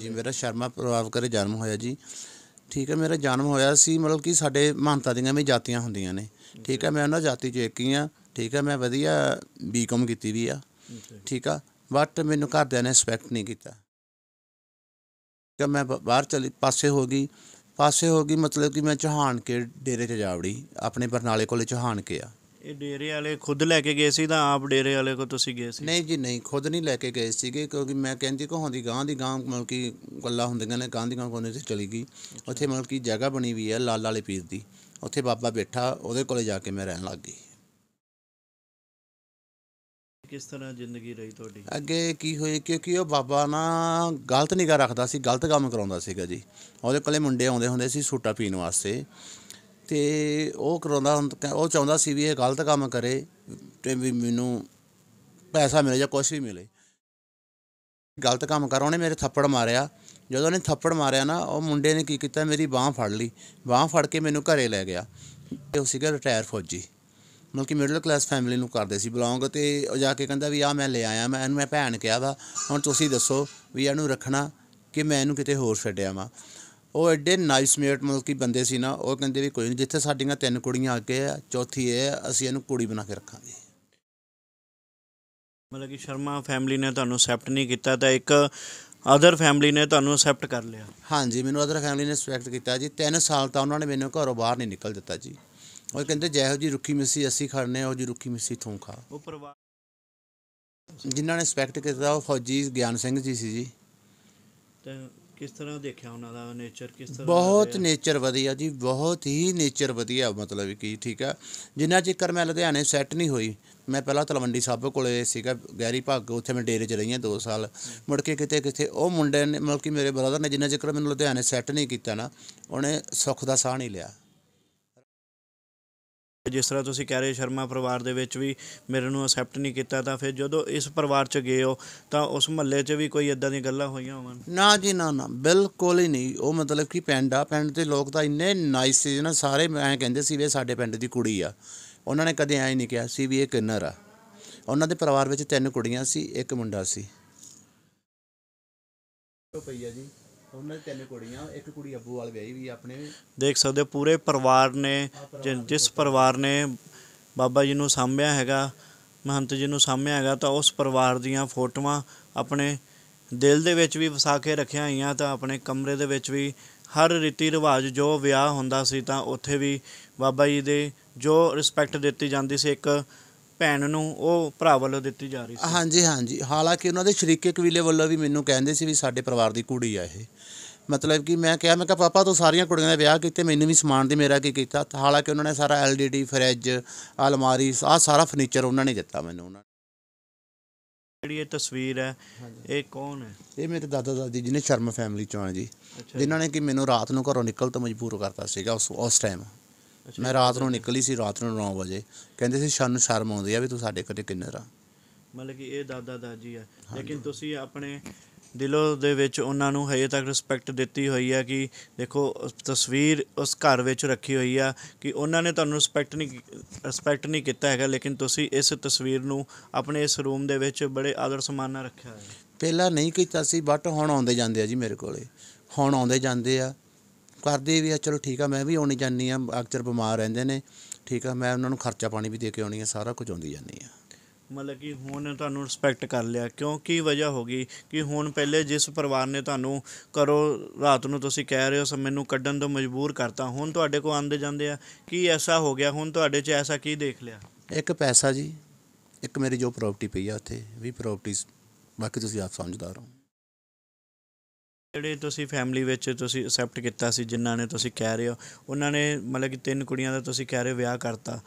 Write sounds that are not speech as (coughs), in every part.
ਜੀ ਮੇਰਾ ਸ਼ਰਮਾ ਪ੍ਰਭਾਵ ਕਰੇ ਜਨਮ ਹੋਇਆ ਜੀ ਠੀਕ ਹੈ ਮੇਰਾ ਜਨਮ ਹੋਇਆ ਸੀ ਮਤਲਬ ਕਿ ਸਾਡੇ ਮਾਨਤਾ ਦੀਆਂ ਵੀ ਜਾਤੀਆਂ ਹੁੰਦੀਆਂ ਨੇ ਠੀਕ ਹੈ ਮੈਂ ਉਹਨਾਂ ਜਾਤੀ ਚੋਂ ਇੱਕ ਹੀ ਆ ਠੀਕ ਹੈ ਮੈਂ ਵਧੀਆ ਬੀਕਮ ਕੀਤੀ ਵੀ ਆ ਠੀਕ ਆ ਬਟ ਮੈਨੂੰ ਘਰਦਿਆਂ ਨੇ ਸਪੈਕਟ ਨਹੀਂ ਕੀਤਾ ਕਿ ਮੈਂ ਬਾਹਰ ਚਲੀ ਪਾਸੇ ਹੋ ਗਈ ਪਾਸੇ ਹੋ ਗਈ ਮਤਲਬ ਕਿ ਮੈਂ ਚੌਹਾਨ ਕੇ ਡੇਰੇ 'ਚ ਜਾਵੜੀ ਆਪਣੇ ਬਰਨਾਲੇ ਕੋਲੇ ਚੌਹਾਨ ਕੇ ਆ ਇਹ ਡੇਰੇ ਵਾਲੇ ਖੁਦ ਲੈ ਕੇ ਗਏ ਸੀ ਤਾਂ ਆਪ ਡੇਰੇ ਵਾਲੇ ਕੋ ਤੁਸੀਂ ਗਏ ਸੀ ਨਹੀਂ ਜੀ ਨਹੀਂ ਖੁਦ ਨਹੀਂ ਲੈ ਕੇ ਗਏ ਸੀਗੇ ਕਿਉਂਕਿ ਮੈਂ ਕਹਿੰਦੀ ਕਹਾਉਂਦੀ ਗਾਂ ਦੀ ਗਾਂ ਮਤਲਬ ਕਿ ਗੱਲਾਂ ਹੁੰਦੀਆਂ ਨੇ ਗਾਂ ਦੀ ਗਾਂ ਕੋਨੇ ਤੇ ਚਲੀ ਗਈ ਉੱਥੇ ਮਤਲਬ ਕਿ ਜਗ੍ਹਾ ਬਣੀ ਵੀ ਹੈ ਲਾਲ ਵਾਲੇ ਪੀਰ ਦੀ ਉੱਥੇ ਬਾਬਾ ਬੈਠਾ ਉਹਦੇ ਕੋਲੇ ਜਾ ਕੇ ਮੈਂ ਰਹਿਣ ਲੱਗ ਗਈ ਕਿਸ ਤਰ੍ਹਾਂ ਜ਼ਿੰਦਗੀ ਰਹੀ ਤੁਹਾਡੀ ਅੱਗੇ ਕੀ ਹੋਇਆ ਕਿਉਂਕਿ ਉਹ ਬਾਬਾ ਨਾ ਗਲਤ ਨਿਗਾ ਰੱਖਦਾ ਸੀ ਗਲਤ ਕੰਮ ਕਰਾਉਂਦਾ ਸੀਗਾ ਜੀ ਉਹਦੇ ਕੋਲੇ ਮੁੰਡੇ ਆਉਂਦੇ ਹੁੰਦੇ ਸੀ ਸੂਟਾ ਪੀਣ ਵਾਸਤੇ ਤੇ ਉਹ ਕਰਾਉਂਦਾ ਉਹ ਚਾਹੁੰਦਾ ਸੀ ਵੀ ਇਹ ਗਲਤ ਕੰਮ ਕਰੇ ਤੇ ਵੀ ਮੈਨੂੰ ਪੈਸਾ ਮਿਲੇ ਜਾਂ ਕੁਝ ਵੀ ਮਿਲੇ ਗਲਤ ਕੰਮ ਕਰ ਉਹਨੇ ਮੇਰੇ ਥੱਪੜ ਮਾਰਿਆ ਜਦੋਂ ਉਹਨੇ ਥੱਪੜ ਮਾਰਿਆ ਨਾ ਉਹ ਮੁੰਡੇ ਨੇ ਕੀ ਕੀਤਾ ਮੇਰੀ ਬਾਹ ਫੜ ਲਈ ਬਾਹ ਫੜ ਕੇ ਮੈਨੂੰ ਘਰੇ ਲੈ ਗਿਆ ਤੇ ਉਹ ਸੀਗਾ ਰਿਟਾਇਰ ਫੌਜੀ ਮਤਲਬ ਕਿ ਮਿਡਲ ਕਲਾਸ ਫੈਮਿਲੀ ਨੂੰ ਕਰਦੇ ਸੀ ਬਿਲੋਂਗ ਤੇ ਉਹ ਜਾ ਕੇ ਕਹਿੰਦਾ ਵੀ ਆ ਮੈਂ ਲੈ ਆਇਆ ਮੈਂ ਇਹਨੂੰ ਮੈਂ ਭੈਣ ਕਿਹਾ ਵਾ ਹੁਣ ਤੁਸੀਂ ਦੱਸੋ ਵੀ ਇਹਨੂੰ ਰੱਖਣਾ ਕਿ ਮੈਂ ਇਹਨੂੰ ਕਿਤੇ ਹੋਰ ਛੱਡਿਆ ਵਾ ਉਹ ਐਡੇ ਨਾਈਸ ਮੇਟ ਮਤਲਬ ਕਿ ਬੰਦੇ ਸੀ ਨਾ ਉਹ ਕਹਿੰਦੇ ਵੀ ਕੋਈ ਨਹੀਂ ਜਿੱਥੇ ਸਾਡੀਆਂ ਤਿੰਨ ਕੁੜੀਆਂ ਕੇ ਆ ਚੌਥੀ ਇਹ ਅਸੀਂ ਇਹਨੂੰ ਕੁੜੀ ਬਣਾ ਕੇ ਰੱਖਾਂਗੇ ਮਤਲਬ ਕਿ ਸ਼ਰਮਾ ਫੈਮਿਲੀ ਨੇ ਤੁਹਾਨੂੰ ਅਸੈਪਟ ਨਹੀਂ ਕੀਤਾ ਤਾਂ ਇੱਕ ਅਦਰ ਫੈਮਿਲੀ ਨੇ ਤੁਹਾਨੂੰ ਅਸੈਪਟ ਕਰ ਲਿਆ ਹਾਂਜੀ ਮੈਨੂੰ ਅਦਰ ਫੈਮਿਲੀ ਨੇ ਸਪੈਕਟ ਕੀਤਾ ਜੀ 3 ਸਾਲ ਤਾਂ ਉਹਨਾਂ ਨੇ ਮੈਨੂੰ ਘਰੋਂ ਬਾਹਰ ਨਹੀਂ ਨਿਕਲ ਦਿੱਤਾ ਜੀ ਉਹ ਕਹਿੰਦੇ ਹੋ ਜੀ ਰੁੱਖੀ ਮਿੱਸੀ ਅਸੀਂ ਖੜਨੇ ਉਹ ਜੀ ਰੁੱਖੀ ਮਿੱਸੀ ਥੋਂ ਖਾ ਉਹ ਪਰਿਵਾਰ ਜਿਨ੍ਹਾਂ ਨੇ ਸਪੈਕਟ ਕੀਤਾ ਉਹ ਫੌਜੀ ਗਿਆਨ ਸਿੰਘ ਜੀ ਸੀ ਜੀ ਤੇ ਕਿਸ ਤਰ੍ਹਾਂ ਦੇਖਿਆ ਉਹਨਾਂ ਦਾ ਨੇਚਰ ਕਿਸ ਤਰ੍ਹਾਂ ਬਹੁਤ ਨੇਚਰ ਵਧੀਆ ਜੀ ਬਹੁਤ ਹੀ ਨੇਚਰ ਵਧੀਆ ਮਤਲਬ ਕੀ ਠੀਕ ਆ ਜਿੰਨਾ ਚਿਕਰ ਮੈਂ ਲੁਧਿਆਣੇ ਸੈੱਟ ਨਹੀਂ ਹੋਈ ਮੈਂ ਪਹਿਲਾਂ ਤਲਵੰਡੀ ਸਾਹਿਬ ਕੋਲੇ ਸੀਗਾ ਗੈਰੀ ਭਾਗ ਉੱਥੇ ਮੈਂ ਡੇਰੇ 'ਚ ਰਹੀ ਹਾਂ 2 ਸਾਲ ਮੁੜ ਕੇ ਕਿਤੇ ਕਿਤੇ ਉਹ ਮੁੰਡੇ ਨੇ ਮਤਲਬ ਕਿ ਮੇਰੇ ਬ੍ਰਦਰ ਨੇ ਜਿੰਨਾ ਚਿਕਰ ਮੈਨੂੰ ਲੁਧਿਆਣੇ ਸੈੱਟ ਨਹੀਂ ਕੀਤਾ ਨਾ ਉਹਨੇ ਸੁੱਖ ਦਾ ਸਾਹ ਨਹੀਂ ਲਿਆ ਜਿਸ ਤਰ੍ਹਾਂ ਤੁਸੀਂ ਕਹਿ ਰਹੇ ਸ਼ਰਮਾ ਪਰਿਵਾਰ ਦੇ ਵਿੱਚ ਵੀ ਮੇਰੇ ਨੂੰ ਅਸੈਪਟ ਨਹੀਂ ਕੀਤਾ ਤਾਂ ਫਿਰ ਜਦੋਂ ਇਸ ਪਰਿਵਾਰ 'ਚ ਗਏ ਹੋ ਤਾਂ ਉਸ ਮਹੱਲੇ 'ਚ ਵੀ ਕੋਈ ਇਦਾਂ ਦੀਆਂ ਗੱਲਾਂ ਹੋਈਆਂ ਹੋਣ ਨਾ ਜੀ ਨਾ ਨਾ ਬਿਲਕੁਲ ਹੀ ਨਹੀਂ ਉਹ ਮਤਲਬ ਕਿ ਪਿੰਡ ਆ ਪਿੰਡ ਦੇ ਲੋਕ ਤਾਂ ਇੰਨੇ ਨਾਈਸ ਸੀ ਨਾ ਸਾਰੇ ਐ ਕਹਿੰਦੇ ਸੀ ਵੀ ਸਾਡੇ ਪਿੰਡ ਦੀ ਕੁੜੀ ਆ ਉਹਨਾਂ ਨੇ ਕਦੇ ਐ ਨਹੀਂ ਕਿਹਾ ਸੀ ਵੀ ਇਹ ਕਿੰਨਰ ਆ ਉਹਨਾਂ ਦੇ ਪਰਿਵਾਰ ਵਿੱਚ ਤਿੰਨ ਕੁੜੀਆਂ ਸੀ ਇੱਕ ਮੁੰਡਾ ਸੀ ਰੁਪਈਆ ਜੀ ਉਹਨਾਂ ਦੇ ਤਿੰਨ ਕੁੜੀਆਂ ਇੱਕ ਕੁੜੀ ਅੱਬੂ ਵਾਲ ਵਿਆਹੀ ਵੀ ਆਪਣੇ ਦੇਖ ਸਕਦੇ ਹੋ ਪੂਰੇ ਪਰਿਵਾਰ ਨੇ ਜਿਸ ਪਰਿਵਾਰ ਨੇ ਬਾਬਾ ਜੀ ਨੂੰ ਸਾਂਭਿਆ ਹੈਗਾ ਮਹੰਤ ਜੀ ਨੂੰ ਸਾਂਭਿਆ ਹੈਗਾ ਤਾਂ ਉਸ ਪਰਿਵਾਰ ਦੀਆਂ ਫੋਟੋਆਂ ਆਪਣੇ ਦਿਲ ਦੇ ਵਿੱਚ ਵੀ ਵਸਾ ਕੇ ਰੱਖੀਆਂ ਹੋਈਆਂ ਤਾਂ ਆਪਣੇ ਕਮਰੇ ਦੇ ਵਿੱਚ ਵੀ ਹਰ ਰੀਤੀ ਰਿਵਾਜ ਜੋ ਵਿਆਹ ਹੁੰਦਾ ਸੀ ਤਾਂ ਉੱਥੇ ਵੀ ਬਾਬਾ ਜੀ ਦੇ ਜੋ ਰਿਸਪੈਕਟ ਦਿੱਤੀ ਜਾਂਦੀ ਸੀ ਇੱਕ ਭੈਣ ਨੂੰ ਉਹ ਭਰਾ ਵੱਲੋਂ ਦਿੱਤੀ ਜਾ ਰਹੀ ਸੀ ਹਾਂਜੀ ਹਾਂਜੀ ਹਾਲਾਂਕਿ ਉਹਨਾਂ ਦੇ ਸ਼ਰੀਕੇ ਕਬੀਲੇ ਵੱਲੋਂ ਵੀ ਮੈਨੂੰ ਕਹਿੰਦੇ ਸੀ ਵੀ ਸਾਡੇ ਪਰਿਵਾਰ ਦੀ ਕੁੜੀ ਆ ਇਹ ਮਤਲਬ ਕਿ ਮੈਂ ਕਿਹਾ ਮੈਂ ਕਿਹਾ ਪਾਪਾ ਤੂੰ ਸਾਰੀਆਂ ਕੁੜੀਆਂ ਦੇ ਵਿਆਹ ਕੀਤੇ ਮੈਨੂੰ ਵੀ ਸਮਾਨ ਦੇ ਮੇਰਾ ਕੀ ਕੀਤਾ ਹਾਲਾਂਕਿ ਉਹਨਾਂ ਨੇ ਸਾਰਾ ਐਲਡੀਡੀ ਫ੍ਰਿਜ ਅਲਮਾਰੀ ਆ ਸਾਰਾ ਫਰਨੀਚਰ ਉਹਨਾਂ ਨੇ ਦਿੱਤਾ ਮੈਨੂੰ ਉਹਨਾਂ ਜਿਹੜੀ ਇਹ ਤਸਵੀਰ ਹੈ ਇਹ ਕੌਣ ਹੈ ਇਹ ਮੇਰੇ ਦਾਦਾ ਦਾਦੀ ਜੀ ਨੇ ਸ਼ਰਮ ਫੈਮਿਲੀ ਚੋਂ ਆ ਜੀ ਜਿਨ੍ਹਾਂ ਨੇ ਕਿ ਮੈਨੂੰ ਰਾਤ ਨੂੰ ਘਰੋਂ ਨਿਕਲ ਤੋਂ ਮਜਬੂਰ ਕਰਤਾ ਸੀਗਾ ਉਸ ਉਸ ਟਾਈਮ ਮੈਂ ਰਾਤ ਨੂੰ ਨਿਕਲੀ ਸੀ ਰਾਤ ਨੂੰ 9 ਵਜੇ ਕਹਿੰਦੇ ਸੀ ਸਾਨੂੰ ਸ਼ਰਮ ਆਉਂਦੀ ਆ ਵੀ ਤੂੰ ਸਾਡੇ ਘਰੇ ਕਿੰਨੇ ਰਾ ਮਤਲਬ ਕਿ ਇਹ ਦਾਦਾ ਦਾਦੀ ਆ ਲੇਕਿਨ ਤੁਸੀਂ ਆਪਣੇ ਦਿਲੋਂ ਦੇ ਵਿੱਚ ਉਹਨਾਂ ਨੂੰ ਹਜੇ ਤੱਕ ਰਿਸਪੈਕਟ ਦਿੱਤੀ ਹੋਈ ਹੈ ਕਿ ਦੇਖੋ ਤਸਵੀਰ ਉਸ ਘਰ ਵਿੱਚ ਰੱਖੀ ਹੋਈ ਆ ਕਿ ਉਹਨਾਂ ਨੇ ਤੁਹਾਨੂੰ ਰਿਸਪੈਕਟ ਨਹੀਂ ਰਿਸਪੈਕਟ ਨਹੀਂ ਕੀਤਾ ਹੈਗਾ ਲੇਕਿਨ ਤੁਸੀਂ ਇਸ ਤਸਵੀਰ ਨੂੰ ਆਪਣੇ ਇਸ ਰੂਮ ਦੇ ਵਿੱਚ ਬੜੇ ਆਦਰ ਸਨਮਾਨ ਨਾਲ ਰੱਖਿਆ ਹੈ ਪਹਿਲਾਂ ਨਹੀਂ ਕੀਤਾ ਸੀ ਬਟ ਹੁਣ ਆਉਂਦੇ ਜਾਂਦੇ ਆ ਜੀ ਮੇਰੇ ਕੋਲੇ ਹੁਣ ਆਉਂਦੇ ਜਾਂਦੇ ਆ ਕਰਦੇ ਵੀ ਆ ਚਲੋ ਠੀਕ ਆ ਮੈਂ ਵੀ ਆਉਣੀ ਜਾਂਦੀ ਆ ਅਕਸਰ ਬਿਮਾਰ ਰਹਿੰਦੇ ਨੇ ਠੀਕ ਆ ਮੈਂ ਉਹਨਾਂ ਨੂੰ ਖਰਚਾ ਪਾਣੀ ਵੀ ਦੇ ਕੇ ਆਉਣੀ ਆ ਸਾਰਾ ਕੁਝ ਆਉਂਦੀ ਜਾਂਦੀ ਆ ਮਤਲਬ ਕਿ ਹੁਣ ਤੁਹਾਨੂੰ ਰਿਸਪੈਕਟ ਕਰ ਲਿਆ ਕਿਉਂਕਿ ਵਜ੍ਹਾ ਹੋ ਗਈ ਕਿ ਹੁਣ ਪਹਿਲੇ ਜਿਸ ਪਰਿਵਾਰ ਨੇ ਤੁਹਾਨੂੰ ਕਰੋ ਰਾਤ ਨੂੰ ਤੁਸੀਂ ਕਹਿ ਰਹੇ ਹੋ ਸ ਮੈਨੂੰ ਕੱਢਣ ਤੋਂ ਮਜਬੂਰ ਕਰਤਾ ਹੁਣ ਤੁਹਾਡੇ ਕੋ ਆਂਦੇ ਜਾਂਦੇ ਆ ਕੀ ਐਸਾ ਹੋ ਗਿਆ ਹੁਣ ਤੁਹਾਡੇ 'ਚ ਐਸਾ ਕੀ ਦੇਖ ਲਿਆ ਇੱਕ ਪੈਸਾ ਜੀ ਇੱਕ ਮੇਰੀ ਜੋ ਪ੍ਰਾਪਰਟੀ ਪਈ ਆ ਉੱਥੇ ਵੀ ਪ੍ਰਾਪਰਟੀਜ਼ ਬਾਕੀ ਤੁਸੀਂ ਆਪ ਸਮਝਦਾਰ ਹੋ ਜਿਹੜੇ ਤੁਸੀਂ ਫੈਮਿਲੀ ਵਿੱਚ ਤੁਸੀਂ ਅਸੈਪਟ ਕੀਤਾ ਸੀ ਜਿਨ੍ਹਾਂ ਨੇ ਤੁਸੀਂ ਕਹਿ ਰਹੇ ਹੋ ਉਹਨਾਂ ਨੇ ਮਤਲਬ ਕਿ ਤਿੰਨ ਕੁੜੀਆਂ ਦਾ ਤੁਸੀਂ ਕਹਿ ਰਹੇ ਹੋ ਵਿਆਹ ਕਰਤਾ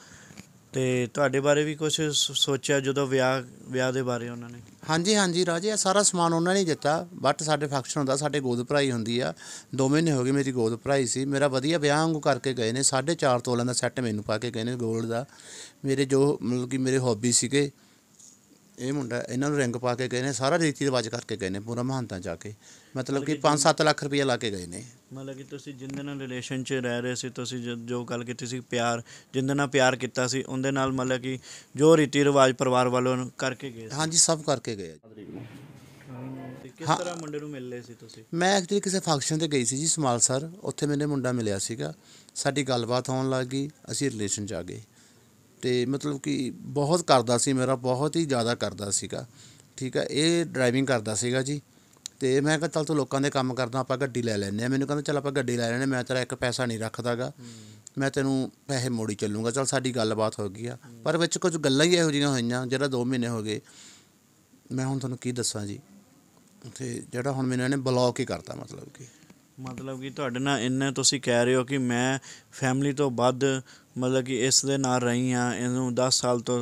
ਤੇ ਤੁਹਾਡੇ ਬਾਰੇ ਵੀ ਕੁਝ ਸੋਚਿਆ ਜਦੋਂ ਵਿਆਹ ਵਿਆਹ ਦੇ ਬਾਰੇ ਉਹਨਾਂ ਨੇ ਹਾਂਜੀ ਹਾਂਜੀ ਰਾਜੇ ਇਹ ਸਾਰਾ ਸਮਾਨ ਉਹਨਾਂ ਨੇ ਦਿੱਤਾ ਬਟ ਸਾਡੇ ਫੰਕਸ਼ਨ ਹੁੰਦਾ ਸਾਡੇ ਗੋਦ ਭਰਾਈ ਹੁੰਦੀ ਆ 2 ਮਹੀਨੇ ਹੋ ਗਏ ਮੇਰੀ ਗੋਦ ਭਰਾਈ ਸੀ ਮੇਰਾ ਵਧੀਆ ਵਿਆਹ ਵਾਂਗੂ ਕਰਕੇ ਗਏ ਨੇ 4.5 ਤੋਲਿਆਂ ਦਾ ਸੈੱਟ ਮੈਨੂੰ ਪਾ ਕੇ ਗਏ ਨੇ 골ਡ ਦਾ ਮੇਰੇ ਜੋ ਮਤਲਬ ਕਿ ਮੇਰੇ ਹੌਬੀ ਸੀਗੇ ਇਹ ਮੁੰਡਾ ਇਹਨਾਂ ਨੂੰ ਰਿੰਗ ਪਾ ਕੇ ਗਏ ਨੇ ਸਾਰਾ ਰੀਤੀ ਰਿਵਾਜ ਕਰਕੇ ਗਏ ਨੇ ਪੂਰਾ ਮਹੰਤਾਂ ਜਾ ਕੇ ਮਤਲਬ ਕਿ 5-7 ਲੱਖ ਰੁਪਏ ਲਾ ਕੇ ਗਏ ਨੇ ਮਤਲਬ ਕਿ ਤੁਸੀਂ ਜਿੰਦੇ ਨਾਲ ਰਿਲੇਸ਼ਨ 'ਚ ਰਹਿ ਰਹੇ ਸੀ ਤੁਸੀਂ ਜੋ ਗੱਲ ਕੀਤੀ ਸੀ ਪਿਆਰ ਜਿੰਦੇ ਨਾਲ ਪਿਆਰ ਕੀਤਾ ਸੀ ਉਹਦੇ ਨਾਲ ਮਤਲਬ ਕਿ ਜੋ ਰੀਤੀ ਰਿਵਾਜ ਪਰਿਵਾਰ ਵੱਲੋਂ ਕਰਕੇ ਗਏ ਸੀ ਹਾਂਜੀ ਸਭ ਕਰਕੇ ਗਏ ਆ ਕਿਸ ਤਰ੍ਹਾਂ ਮੁੰਡੇ ਨੂੰ ਮਿਲ ਲਏ ਸੀ ਤੁਸੀਂ ਮੈਂ ਐਕਚੁਅਲੀ ਕਿਸੇ ਫੰਕਸ਼ਨ ਤੇ ਗਈ ਸੀ ਜੀ ਸਮਾਲ ਸਰ ਉੱਥੇ ਮੈਨੇ ਮੁੰਡਾ ਮਿਲਿਆ ਸੀਗਾ ਸਾਡੀ ਗੱਲਬਾਤ ਹੋਣ ਲੱਗੀ ਅਸੀਂ ਰਿਲੇਸ਼ਨ 'ਚ ਆ ਗਏ ਤੇ ਮਤਲਬ ਕਿ ਬਹੁਤ ਕਰਦਾ ਸੀ ਮੇਰਾ ਬਹੁਤ ਹੀ ਜ਼ਿਆਦਾ ਕਰਦਾ ਸੀਗਾ ਠੀਕ ਆ ਇਹ ਡਰਾਈਵਿੰਗ ਕਰਦਾ ਸੀਗਾ ਜੀ ਤੇ ਮੈਂ ਕਿਹਾ ਚੱਲ ਤੂੰ ਲੋਕਾਂ ਦੇ ਕੰਮ ਕਰਦਾ ਆਪਾਂ ਗੱਡੀ ਲੈ ਲੈਨੇ ਆ ਮੈਨੂੰ ਕਹਿੰਦਾ ਚੱਲ ਆਪਾਂ ਗੱਡੀ ਲੈ ਲੈਨੇ ਮੈਂ ਤੇਰਾ ਇੱਕ ਪੈਸਾ ਨਹੀਂ ਰੱਖਦਾਗਾ ਮੈਂ ਤੈਨੂੰ ਪੈਸੇ ਮੋੜੀ ਚੱਲੂਗਾ ਚੱਲ ਸਾਡੀ ਗੱਲਬਾਤ ਹੋ ਗਈ ਆ ਪਰ ਵਿੱਚ ਕੁਝ ਗੱਲਾਂ ਹੀ ਇਹੋ ਜਿਹੀਆਂ ਹੋਈਆਂ ਜਿਹੜਾ 2 ਮਹੀਨੇ ਹੋ ਗਏ ਮੈਂ ਹੁਣ ਤੁਹਾਨੂੰ ਕੀ ਦੱਸਾਂ ਜੀ ਤੇ ਜਿਹੜਾ ਹੁਣ ਮੈਨੂੰ ਇਹਨੇ ਬਲੌਕ ਹੀ ਕਰਤਾ ਮਤਲਬ ਕਿ ਮਤਲਬ ਕਿ ਤੁਹਾਡੇ ਨਾਲ ਇੰਨੇ ਤੁਸੀਂ ਕਹਿ ਰਹੇ ਹੋ ਕਿ ਮੈਂ ਫੈਮਿਲੀ ਤੋਂ ਵੱਧ ਮਤਲਬ ਕਿ ਇਸ ਦੇ ਨਾਲ ਰਹੀ ਹਾਂ ਇਹਨੂੰ 10 ਸਾਲ ਤੋਂ